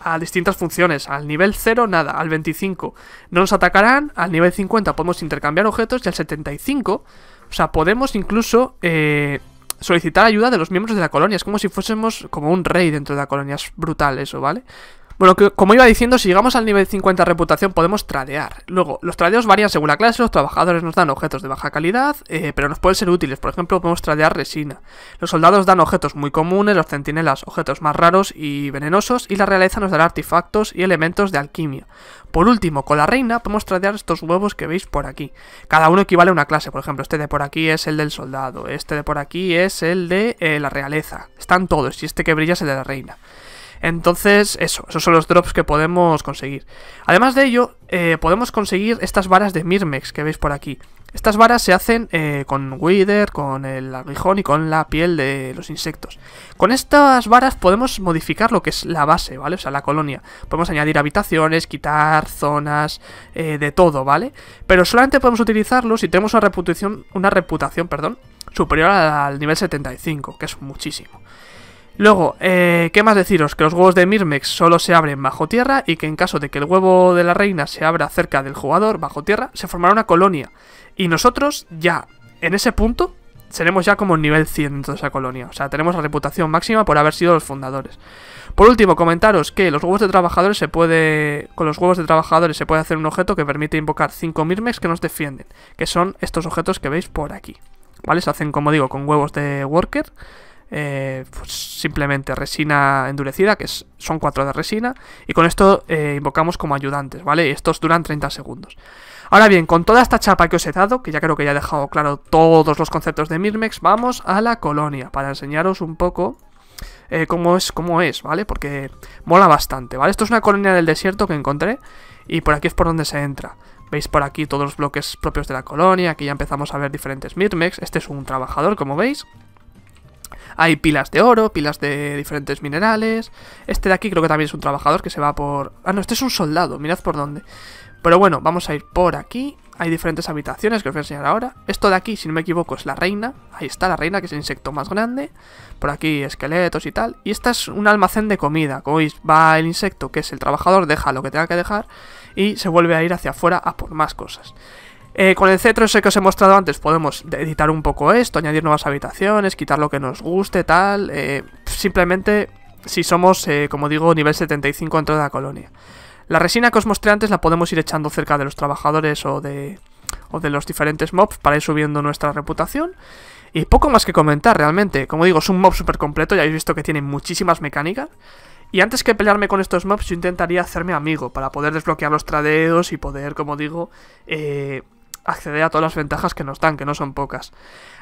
a distintas funciones. Al nivel 0, nada. Al 25, no nos atacarán. Al nivel 50 podemos intercambiar objetos. Y al 75, o sea, podemos incluso eh, solicitar ayuda de los miembros de la colonia. Es como si fuésemos como un rey dentro de la colonia. Es brutal eso, ¿vale? Bueno, como iba diciendo, si llegamos al nivel 50 de reputación podemos tradear. Luego, los tradeos varían según la clase, los trabajadores nos dan objetos de baja calidad, eh, pero nos pueden ser útiles. Por ejemplo, podemos tradear resina. Los soldados dan objetos muy comunes, los centinelas objetos más raros y venenosos, y la realeza nos dará artefactos y elementos de alquimia. Por último, con la reina podemos tradear estos huevos que veis por aquí. Cada uno equivale a una clase, por ejemplo, este de por aquí es el del soldado, este de por aquí es el de eh, la realeza. Están todos, y este que brilla es el de la reina. Entonces, eso, esos son los drops que podemos conseguir. Además de ello, eh, podemos conseguir estas varas de Mirmex que veis por aquí. Estas varas se hacen eh, con Wither, con el aguijón y con la piel de los insectos. Con estas varas podemos modificar lo que es la base, ¿vale? O sea, la colonia. Podemos añadir habitaciones, quitar zonas, eh, de todo, ¿vale? Pero solamente podemos utilizarlo si tenemos una reputación, una reputación perdón, superior al nivel 75, que es muchísimo. Luego, eh, ¿qué más deciros? Que los huevos de Mirmex solo se abren bajo tierra y que en caso de que el huevo de la reina se abra cerca del jugador bajo tierra, se formará una colonia. Y nosotros ya, en ese punto, seremos ya como nivel 100 de esa colonia. O sea, tenemos la reputación máxima por haber sido los fundadores. Por último, comentaros que los huevos de trabajadores se puede... Con los huevos de trabajadores se puede hacer un objeto que permite invocar 5 Mirmex que nos defienden. Que son estos objetos que veis por aquí. ¿Vale? Se hacen, como digo, con huevos de worker eh, pues simplemente resina endurecida, que son cuatro de resina, y con esto eh, invocamos como ayudantes, ¿vale? Estos duran 30 segundos. Ahora bien, con toda esta chapa que os he dado, que ya creo que ya he dejado claro todos los conceptos de Mirmex, vamos a la colonia para enseñaros un poco eh, cómo, es, cómo es, ¿vale? Porque mola bastante, ¿vale? Esto es una colonia del desierto que encontré y por aquí es por donde se entra. Veis por aquí todos los bloques propios de la colonia, aquí ya empezamos a ver diferentes Mirmex. Este es un trabajador, como veis. Hay pilas de oro, pilas de diferentes minerales. Este de aquí creo que también es un trabajador que se va por... Ah, no, este es un soldado, mirad por dónde. Pero bueno, vamos a ir por aquí. Hay diferentes habitaciones que os voy a enseñar ahora. Esto de aquí, si no me equivoco, es la reina. Ahí está la reina, que es el insecto más grande. Por aquí esqueletos y tal. Y esta es un almacén de comida. Como veis, va el insecto, que es el trabajador, deja lo que tenga que dejar. Y se vuelve a ir hacia afuera a por más cosas. Eh, con el cetro ese que os he mostrado antes podemos editar un poco esto, añadir nuevas habitaciones, quitar lo que nos guste, tal. Eh, simplemente si somos, eh, como digo, nivel 75 dentro de la colonia. La resina que os mostré antes la podemos ir echando cerca de los trabajadores o de, o de los diferentes mobs para ir subiendo nuestra reputación. Y poco más que comentar realmente. Como digo, es un mob súper completo, ya habéis visto que tiene muchísimas mecánicas. Y antes que pelearme con estos mobs, yo intentaría hacerme amigo para poder desbloquear los tradeos y poder, como digo, eh, acceder a todas las ventajas que nos dan, que no son pocas.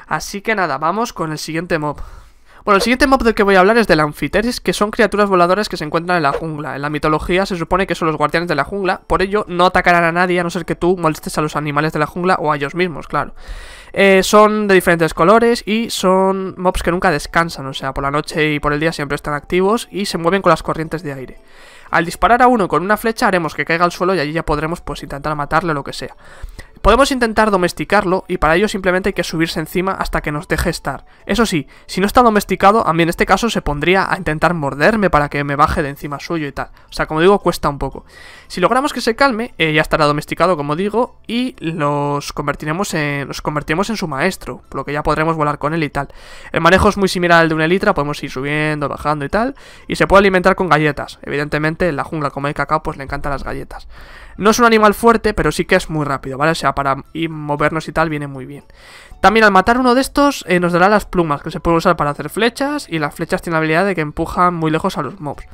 Así que nada, vamos con el siguiente mob. Bueno, el siguiente mob del que voy a hablar es del Amphiteris, que son criaturas voladoras que se encuentran en la jungla. En la mitología se supone que son los guardianes de la jungla, por ello no atacarán a nadie a no ser que tú molestes a los animales de la jungla o a ellos mismos, claro. Eh, son de diferentes colores y son mobs que nunca descansan, o sea, por la noche y por el día siempre están activos y se mueven con las corrientes de aire. Al disparar a uno con una flecha haremos que caiga al suelo y allí ya podremos pues intentar matarle o lo que sea. Podemos intentar domesticarlo y para ello simplemente hay que subirse encima hasta que nos deje estar. Eso sí, si no está domesticado, a mí en este caso se pondría a intentar morderme para que me baje de encima suyo y tal. O sea, como digo, cuesta un poco. Si logramos que se calme, eh, ya estará domesticado, como digo, y los convertiremos en, los convertiremos en su maestro, por lo que ya podremos volar con él y tal. El manejo es muy similar al de una elitra, podemos ir subiendo, bajando y tal, y se puede alimentar con galletas. Evidentemente en la jungla, como hay cacao, pues le encantan las galletas. No es un animal fuerte, pero sí que es muy rápido, ¿vale? O sea, para movernos y tal viene muy bien. También al matar uno de estos eh, nos dará las plumas, que se pueden usar para hacer flechas, y las flechas tienen la habilidad de que empujan muy lejos a los mobs.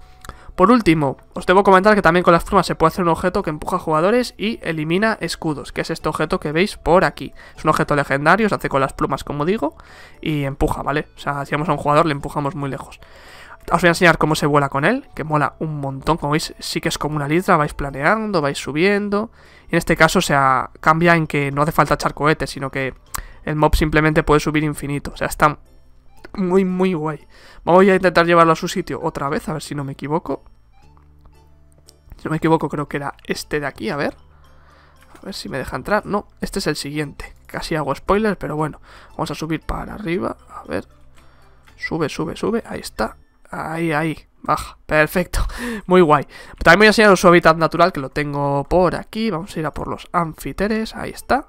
Por último, os debo comentar que también con las plumas se puede hacer un objeto que empuja a jugadores y elimina escudos, que es este objeto que veis por aquí. Es un objeto legendario, se hace con las plumas como digo, y empuja, ¿vale? O sea, si vamos a un jugador le empujamos muy lejos. Os voy a enseñar cómo se vuela con él, que mola un montón. Como veis, sí que es como una litra, vais planeando, vais subiendo. Y en este caso, o sea, cambia en que no hace falta echar cohetes, sino que el mob simplemente puede subir infinito. O sea, está muy, muy guay. Vamos a intentar llevarlo a su sitio otra vez, a ver si no me equivoco. Si no me equivoco, creo que era este de aquí, a ver. A ver si me deja entrar. No, este es el siguiente. Casi hago spoilers, pero bueno. Vamos a subir para arriba. A ver. Sube, sube, sube. Ahí está. Ahí, ahí. Baja. Ah, perfecto. Muy guay. También voy a enseñaros su hábitat natural, que lo tengo por aquí. Vamos a ir a por los anfiteres. Ahí está.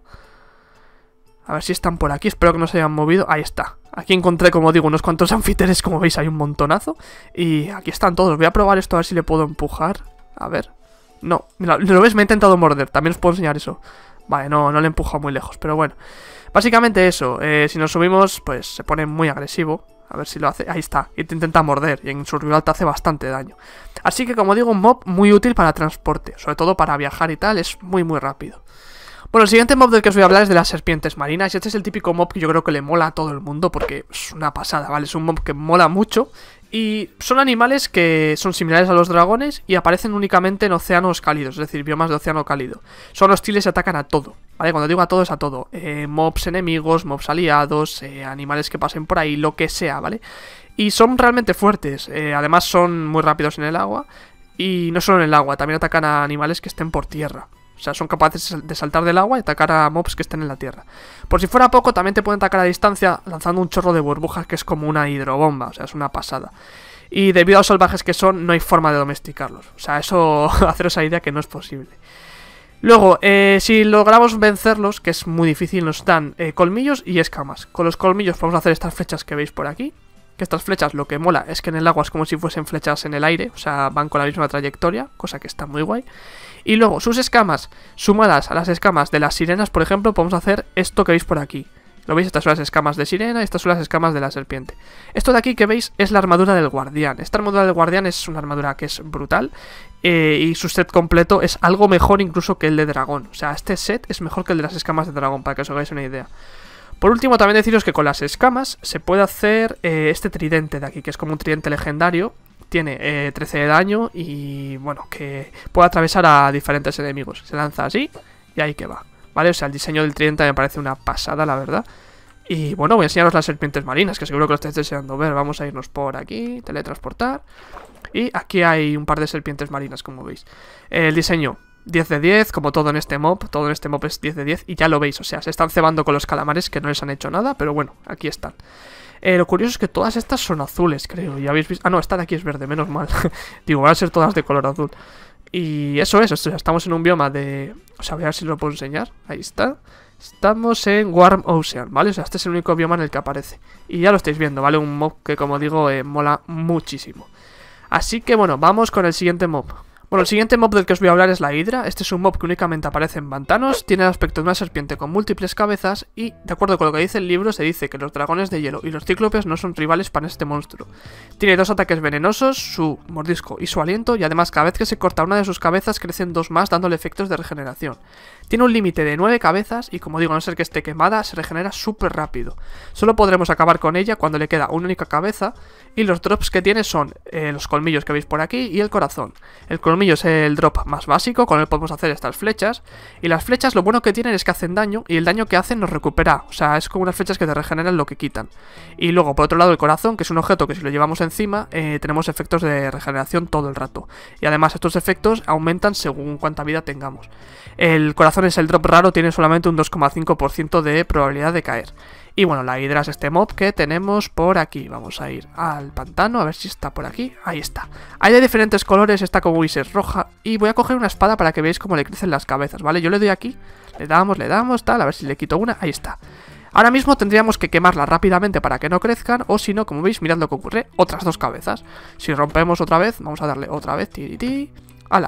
A ver si están por aquí. Espero que no se hayan movido. Ahí está. Aquí encontré, como digo, unos cuantos anfiteres. Como veis, hay un montonazo. Y aquí están todos. Voy a probar esto a ver si le puedo empujar. A ver. No. Mira, lo ves, me he intentado morder. También os puedo enseñar eso. Vale, no, no le he empujado muy lejos, pero bueno. Básicamente eso. Eh, si nos subimos, pues se pone muy agresivo. A ver si lo hace. Ahí está. Y te intenta morder. Y en survival te hace bastante daño. Así que, como digo, un mob muy útil para transporte. Sobre todo para viajar y tal. Es muy, muy rápido. Bueno, el siguiente mob del que os voy a hablar es de las serpientes marinas. Y este es el típico mob que yo creo que le mola a todo el mundo porque es una pasada, ¿vale? Es un mob que mola mucho y son animales que son similares a los dragones y aparecen únicamente en océanos cálidos, es decir, biomas de océano cálido. Son hostiles y atacan a todo. ¿Vale? Cuando digo a todo es a todo. Eh, mobs enemigos, mobs aliados, eh, animales que pasen por ahí, lo que sea, ¿vale? Y son realmente fuertes. Eh, además son muy rápidos en el agua. Y no solo en el agua, también atacan a animales que estén por tierra. O sea, son capaces de saltar del agua y atacar a mobs que estén en la tierra. Por si fuera poco, también te pueden atacar a distancia lanzando un chorro de burbujas que es como una hidrobomba, o sea, es una pasada. Y debido a los salvajes que son, no hay forma de domesticarlos. O sea, eso, haceros esa idea que no es posible. Luego, eh, si logramos vencerlos, que es muy difícil, nos dan eh, colmillos y escamas. Con los colmillos podemos hacer estas flechas que veis por aquí. Que estas flechas lo que mola es que en el agua es como si fuesen flechas en el aire, o sea, van con la misma trayectoria, cosa que está muy guay. Y luego sus escamas, sumadas a las escamas de las sirenas, por ejemplo, podemos hacer esto que veis por aquí. ¿Lo veis? Estas son las escamas de sirena, estas son las escamas de la serpiente. Esto de aquí que veis es la armadura del guardián. Esta armadura del guardián es una armadura que es brutal eh, y su set completo es algo mejor incluso que el de dragón. O sea, este set es mejor que el de las escamas de dragón, para que os hagáis una idea. Por último, también deciros que con las escamas se puede hacer eh, este tridente de aquí, que es como un tridente legendario, tiene 13 eh, de daño y bueno, que puede atravesar a diferentes enemigos. Se lanza así y ahí que va. ¿Vale? O sea, el diseño del tridente me parece una pasada, la verdad. Y bueno, voy a enseñaros las serpientes marinas, que seguro que lo estáis deseando ver. Vamos a irnos por aquí, teletransportar. Y aquí hay un par de serpientes marinas, como veis. El diseño, 10 de 10, como todo en este mob. Todo en este mob es 10 de 10 y ya lo veis. O sea, se están cebando con los calamares que no les han hecho nada, pero bueno, aquí están. Eh, lo curioso es que todas estas son azules, creo. Ya habéis visto. Ah, no, esta de aquí es verde, menos mal. Digo, van a ser todas de color azul. Y eso es, o sea, estamos en un bioma de. O sea, voy a ver si lo puedo enseñar. Ahí está. Estamos en Warm Ocean, ¿vale? O sea, este es el único bioma en el que aparece. Y ya lo estáis viendo, ¿vale? Un mob que, como digo, eh, mola muchísimo. Así que bueno, vamos con el siguiente mob. Bueno, el siguiente mob del que os voy a hablar es la Hidra. Este es un mob que únicamente aparece en pantanos, tiene el aspecto de una serpiente con múltiples cabezas y, de acuerdo con lo que dice el libro, se dice que los dragones de hielo y los cíclopes no son rivales para este monstruo. Tiene dos ataques venenosos, su mordisco y su aliento, y además cada vez que se corta una de sus cabezas crecen dos más dándole efectos de regeneración. Tiene un límite de 9 cabezas y como digo, a no ser que esté quemada, se regenera súper rápido. Solo podremos acabar con ella cuando le queda una única cabeza y los drops que tiene son eh, los colmillos que veis por aquí y el corazón. El colmillo es el drop más básico, con él podemos hacer estas flechas. Y las flechas lo bueno que tienen es que hacen daño y el daño que hacen nos recupera. O sea, es como unas flechas que te regeneran lo que quitan. Y luego, por otro lado, el corazón, que es un objeto que si lo llevamos encima, eh, tenemos efectos de regeneración todo el rato. Y además estos efectos aumentan según cuánta vida tengamos. El corazón es el drop raro, tiene solamente un 2,5% de probabilidad de caer. Y bueno, la hidra es este mob que tenemos por aquí. Vamos a ir al pantano, a ver si está por aquí. Ahí está. Hay de diferentes colores, está como veis es roja. Y voy a coger una espada para que veáis cómo le crecen las cabezas, ¿vale? Yo le doy aquí, le damos, le damos, tal, a ver si le quito una. Ahí está. Ahora mismo tendríamos que quemarla rápidamente para que no crezcan, o si no, como veis, mirad lo que ocurre, otras dos cabezas. Si rompemos otra vez, vamos a darle otra vez, ti, ti,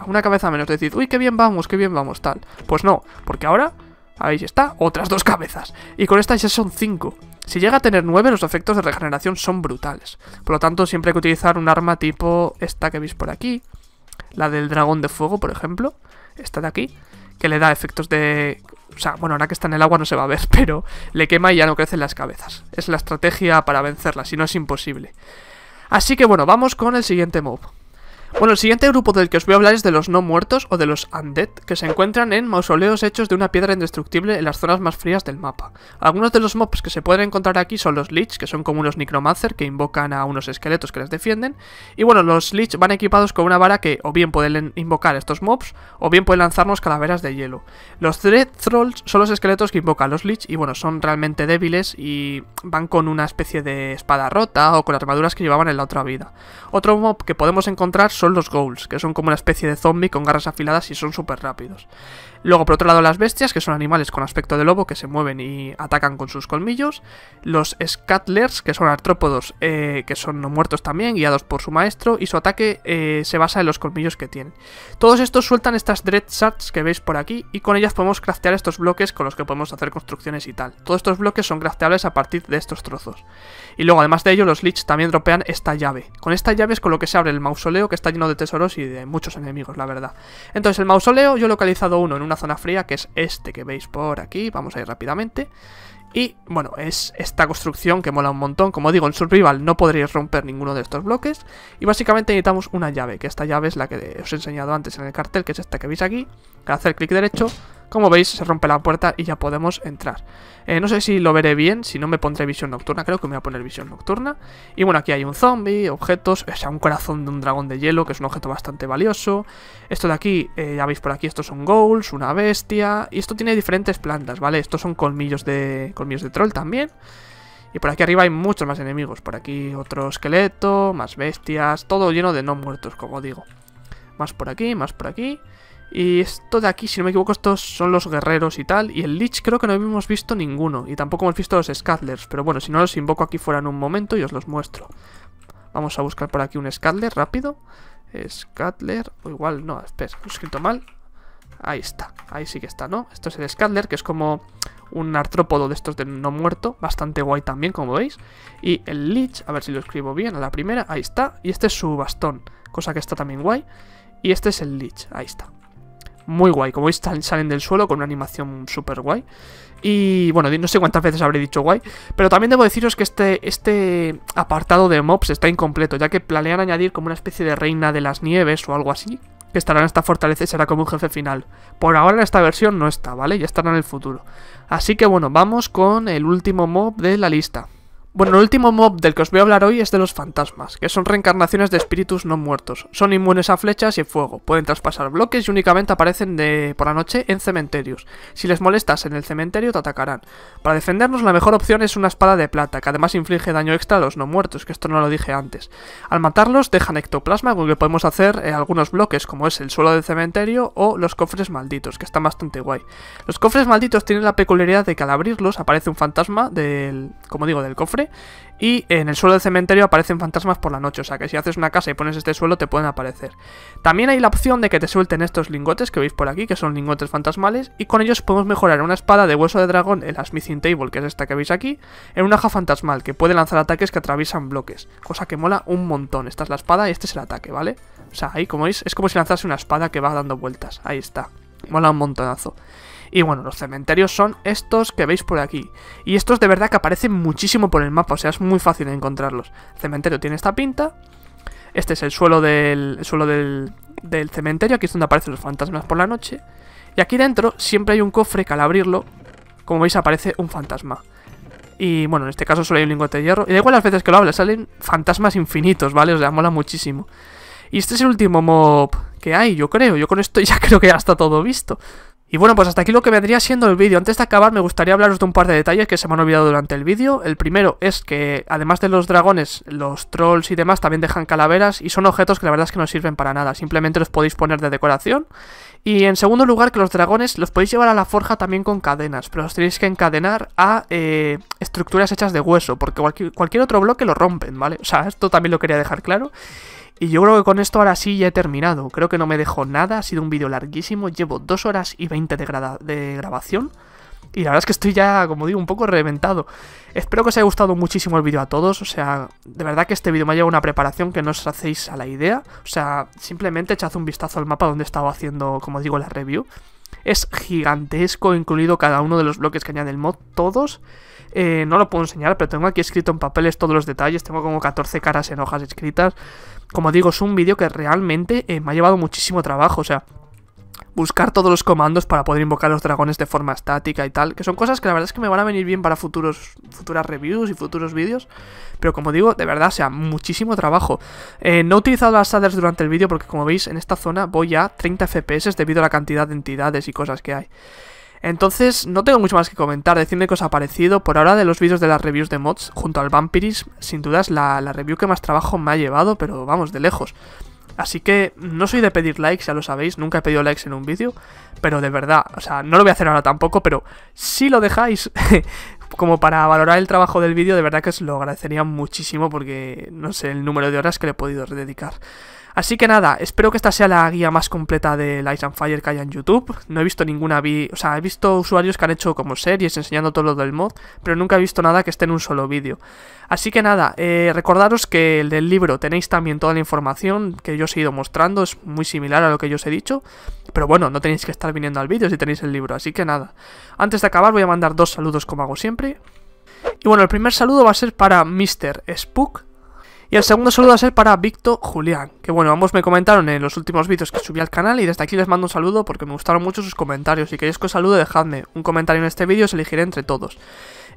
una cabeza menos, Decid, uy, qué bien vamos, qué bien vamos, tal. Pues no, porque ahora Ahí está, otras dos cabezas. Y con esta ya son cinco. Si llega a tener nueve, los efectos de regeneración son brutales. Por lo tanto, siempre hay que utilizar un arma tipo esta que veis por aquí. La del dragón de fuego, por ejemplo. Esta de aquí. Que le da efectos de... O sea, bueno, ahora que está en el agua no se va a ver, pero le quema y ya no crecen las cabezas. Es la estrategia para vencerla, si no es imposible. Así que bueno, vamos con el siguiente mob. Bueno, el siguiente grupo del que os voy a hablar es de los no muertos o de los undead, que se encuentran en mausoleos hechos de una piedra indestructible en las zonas más frías del mapa. Algunos de los mobs que se pueden encontrar aquí son los Lich, que son como unos necromancer que invocan a unos esqueletos que les defienden, y bueno, los Lich van equipados con una vara que o bien pueden invocar estos mobs, o bien pueden lanzarnos calaveras de hielo. Los Dread Trolls son los esqueletos que invocan los Lich, y bueno, son realmente débiles y van con una especie de espada rota o con armaduras que llevaban en la otra vida. Otro mob que podemos encontrar son son los ghouls, que son como una especie de zombie con garras afiladas y son súper rápidos. Luego, por otro lado, las bestias, que son animales con aspecto de lobo que se mueven y atacan con sus colmillos. Los scatlers que son artrópodos, eh, que son muertos también, guiados por su maestro, y su ataque eh, se basa en los colmillos que tienen. Todos estos sueltan estas Dread Shards que veis por aquí, y con ellas podemos craftear estos bloques con los que podemos hacer construcciones y tal. Todos estos bloques son crafteables a partir de estos trozos. Y luego, además de ello, los leech también dropean esta llave. Con esta llave es con lo que se abre el mausoleo que está lleno de tesoros y de muchos enemigos, la verdad. Entonces, el mausoleo, yo he localizado uno en una zona fría, que es este que veis por aquí, vamos a ir rápidamente. Y bueno, es esta construcción que mola un montón. Como digo, en Survival no podréis romper ninguno de estos bloques. Y básicamente necesitamos una llave, que esta llave es la que os he enseñado antes en el cartel, que es esta que veis aquí. Al hacer clic derecho como veis, se rompe la puerta y ya podemos entrar. Eh, no sé si lo veré bien, si no me pondré visión nocturna, creo que me voy a poner visión nocturna. Y bueno, aquí hay un zombie, objetos, o sea, un corazón de un dragón de hielo, que es un objeto bastante valioso. Esto de aquí, eh, ya veis por aquí, estos son ghouls, una bestia, y esto tiene diferentes plantas, ¿vale? Estos son colmillos de, colmillos de troll también. Y por aquí arriba hay muchos más enemigos. Por aquí otro esqueleto, más bestias, todo lleno de no muertos, como digo. Más por aquí, más por aquí. Y esto de aquí, si no me equivoco, estos son los guerreros y tal. Y el Lich creo que no habíamos visto ninguno. Y tampoco hemos visto los scatlers Pero bueno, si no los invoco aquí fuera en un momento y os los muestro. Vamos a buscar por aquí un scatler rápido. scatler O igual, no, espera, lo he escrito mal. Ahí está, ahí sí que está, ¿no? Esto es el scatler que es como un artrópodo de estos de no muerto, bastante guay también, como veis. Y el Lich, a ver si lo escribo bien, a la primera, ahí está. Y este es su bastón, cosa que está también guay. Y este es el Lich, ahí está. Muy guay, como veis salen del suelo con una animación super guay. Y bueno, no sé cuántas veces habré dicho guay, pero también debo deciros que este, este apartado de mobs está incompleto, ya que planean añadir como una especie de reina de las nieves o algo así, que estará en esta fortaleza y será como un jefe final. Por ahora en esta versión no está, ¿vale? Ya estará en el futuro. Así que bueno, vamos con el último mob de la lista. Bueno, el último mob del que os voy a hablar hoy es de los fantasmas, que son reencarnaciones de espíritus no muertos. Son inmunes a flechas y fuego, pueden traspasar bloques y únicamente aparecen por la noche en cementerios. Si les molestas en el cementerio te atacarán. Para defendernos la mejor opción es una espada de plata, que además inflige daño extra a los no muertos, que esto no lo dije antes. Al matarlos dejan ectoplasma con lo que podemos hacer eh, algunos bloques, como es el suelo del cementerio o los cofres malditos, que están bastante guay. Los cofres malditos tienen la peculiaridad de que al abrirlos aparece un fantasma del... como digo, del cofre y en el suelo del cementerio aparecen fantasmas por la noche, o sea que si haces una casa y pones este suelo te pueden aparecer. También hay la opción de que te suelten estos lingotes que veis por aquí, que son lingotes fantasmales, y con ellos podemos mejorar una espada de hueso de dragón en la smithing table, que es esta que veis aquí, en una hoja fantasmal, que puede lanzar ataques que atraviesan bloques, cosa que mola un montón. Esta es la espada y este es el ataque, ¿vale? O sea, ahí como veis, es como si lanzase una espada que va dando vueltas, ahí está. Mola un montonazo. Y bueno, los cementerios son estos que veis por aquí. Y estos de verdad que aparecen muchísimo por el mapa, o sea, es muy fácil encontrarlos. El cementerio tiene esta pinta. Este es el suelo del, suelo del, del cementerio, aquí es donde aparecen los fantasmas por la noche. Y aquí dentro siempre hay un cofre que al abrirlo, como veis, aparece un fantasma. Y bueno, en este caso solo hay un lingote de hierro. Y da igual las veces que lo hable salen fantasmas infinitos, ¿vale? O sea, mola muchísimo. Y este es el último mob que hay, yo creo. Yo con esto ya creo que ya está todo visto. Y bueno, pues hasta aquí lo que vendría siendo el vídeo. Antes de acabar me gustaría hablaros de un par de detalles que se me han olvidado durante el vídeo. El primero es que además de los dragones, los trolls y demás también dejan calaveras y son objetos que la verdad es que no sirven para nada. Simplemente los podéis poner de decoración. Y en segundo lugar que los dragones los podéis llevar a la forja también con cadenas, pero los tenéis que encadenar a eh, estructuras hechas de hueso, porque cualquier, cualquier otro bloque lo rompen, ¿vale? O sea, esto también lo quería dejar claro. Y yo creo que con esto ahora sí ya he terminado. Creo que no me dejo nada, ha sido un vídeo larguísimo. Llevo 2 horas y 20 de, de grabación. Y la verdad es que estoy ya, como digo, un poco reventado. Espero que os haya gustado muchísimo el vídeo a todos. O sea, de verdad que este vídeo me ha llevado una preparación que no os hacéis a la idea. O sea, simplemente echad un vistazo al mapa donde estaba haciendo, como digo, la review. Es gigantesco, incluido cada uno de los bloques que añade el mod, todos. Eh, no lo puedo enseñar, pero tengo aquí escrito en papeles todos los detalles. Tengo como 14 caras en hojas escritas. Como digo, es un vídeo que realmente eh, me ha llevado muchísimo trabajo. O sea, buscar todos los comandos para poder invocar los dragones de forma estática y tal, que son cosas que la verdad es que me van a venir bien para futuros, futuras reviews y futuros vídeos, pero como digo, de verdad, o sea, muchísimo trabajo. Eh, no he utilizado las shaders durante el vídeo porque como veis, en esta zona voy a 30 FPS debido a la cantidad de entidades y cosas que hay. Entonces, no tengo mucho más que comentar, decirme qué os ha parecido por ahora de los vídeos de las reviews de mods junto al Vampiris, sin dudas la, la review que más trabajo me ha llevado, pero vamos, de lejos. Así que no soy de pedir likes, ya lo sabéis, nunca he pedido likes en un vídeo, pero de verdad, o sea, no lo voy a hacer ahora tampoco, pero si lo dejáis como para valorar el trabajo del vídeo, de verdad que os lo agradecería muchísimo porque no sé el número de horas que le he podido dedicar. Así que nada, espero que esta sea la guía más completa de Light and Fire que haya en YouTube. No he visto ninguna, o sea, he visto usuarios que han hecho como series enseñando todo lo del mod, pero nunca he visto nada que esté en un solo vídeo. Así que nada, eh, recordaros que el del libro tenéis también toda la información que yo os he ido mostrando, es muy similar a lo que yo os he dicho. Pero bueno, no tenéis que estar viniendo al vídeo si tenéis el libro, así que nada. Antes de acabar voy a mandar dos saludos como hago siempre. Y bueno, el primer saludo va a ser para Mr. Spook y el segundo saludo va a ser para Víctor Julián, que bueno, ambos me comentaron en los últimos vídeos que subí al canal y desde aquí les mando un saludo porque me gustaron mucho sus comentarios. Si queréis que os salude, dejadme un comentario en este vídeo, os elegiré entre todos.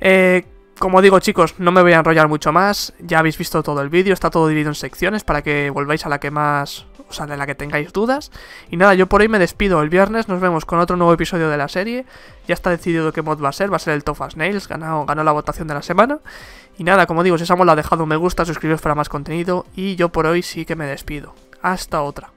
Eh, como digo chicos, no me voy a enrollar mucho más, ya habéis visto todo el vídeo, está todo dividido en secciones para que volváis a la que más, o sea, de la que tengáis dudas. Y nada, yo por hoy me despido, el viernes nos vemos con otro nuevo episodio de la serie, ya está decidido qué mod va a ser, va a ser el Tofas Nails, ganó la votación de la semana. Y nada, como digo, si os ha molado, un me gusta, suscribiros para más contenido y yo por hoy sí que me despido. Hasta otra.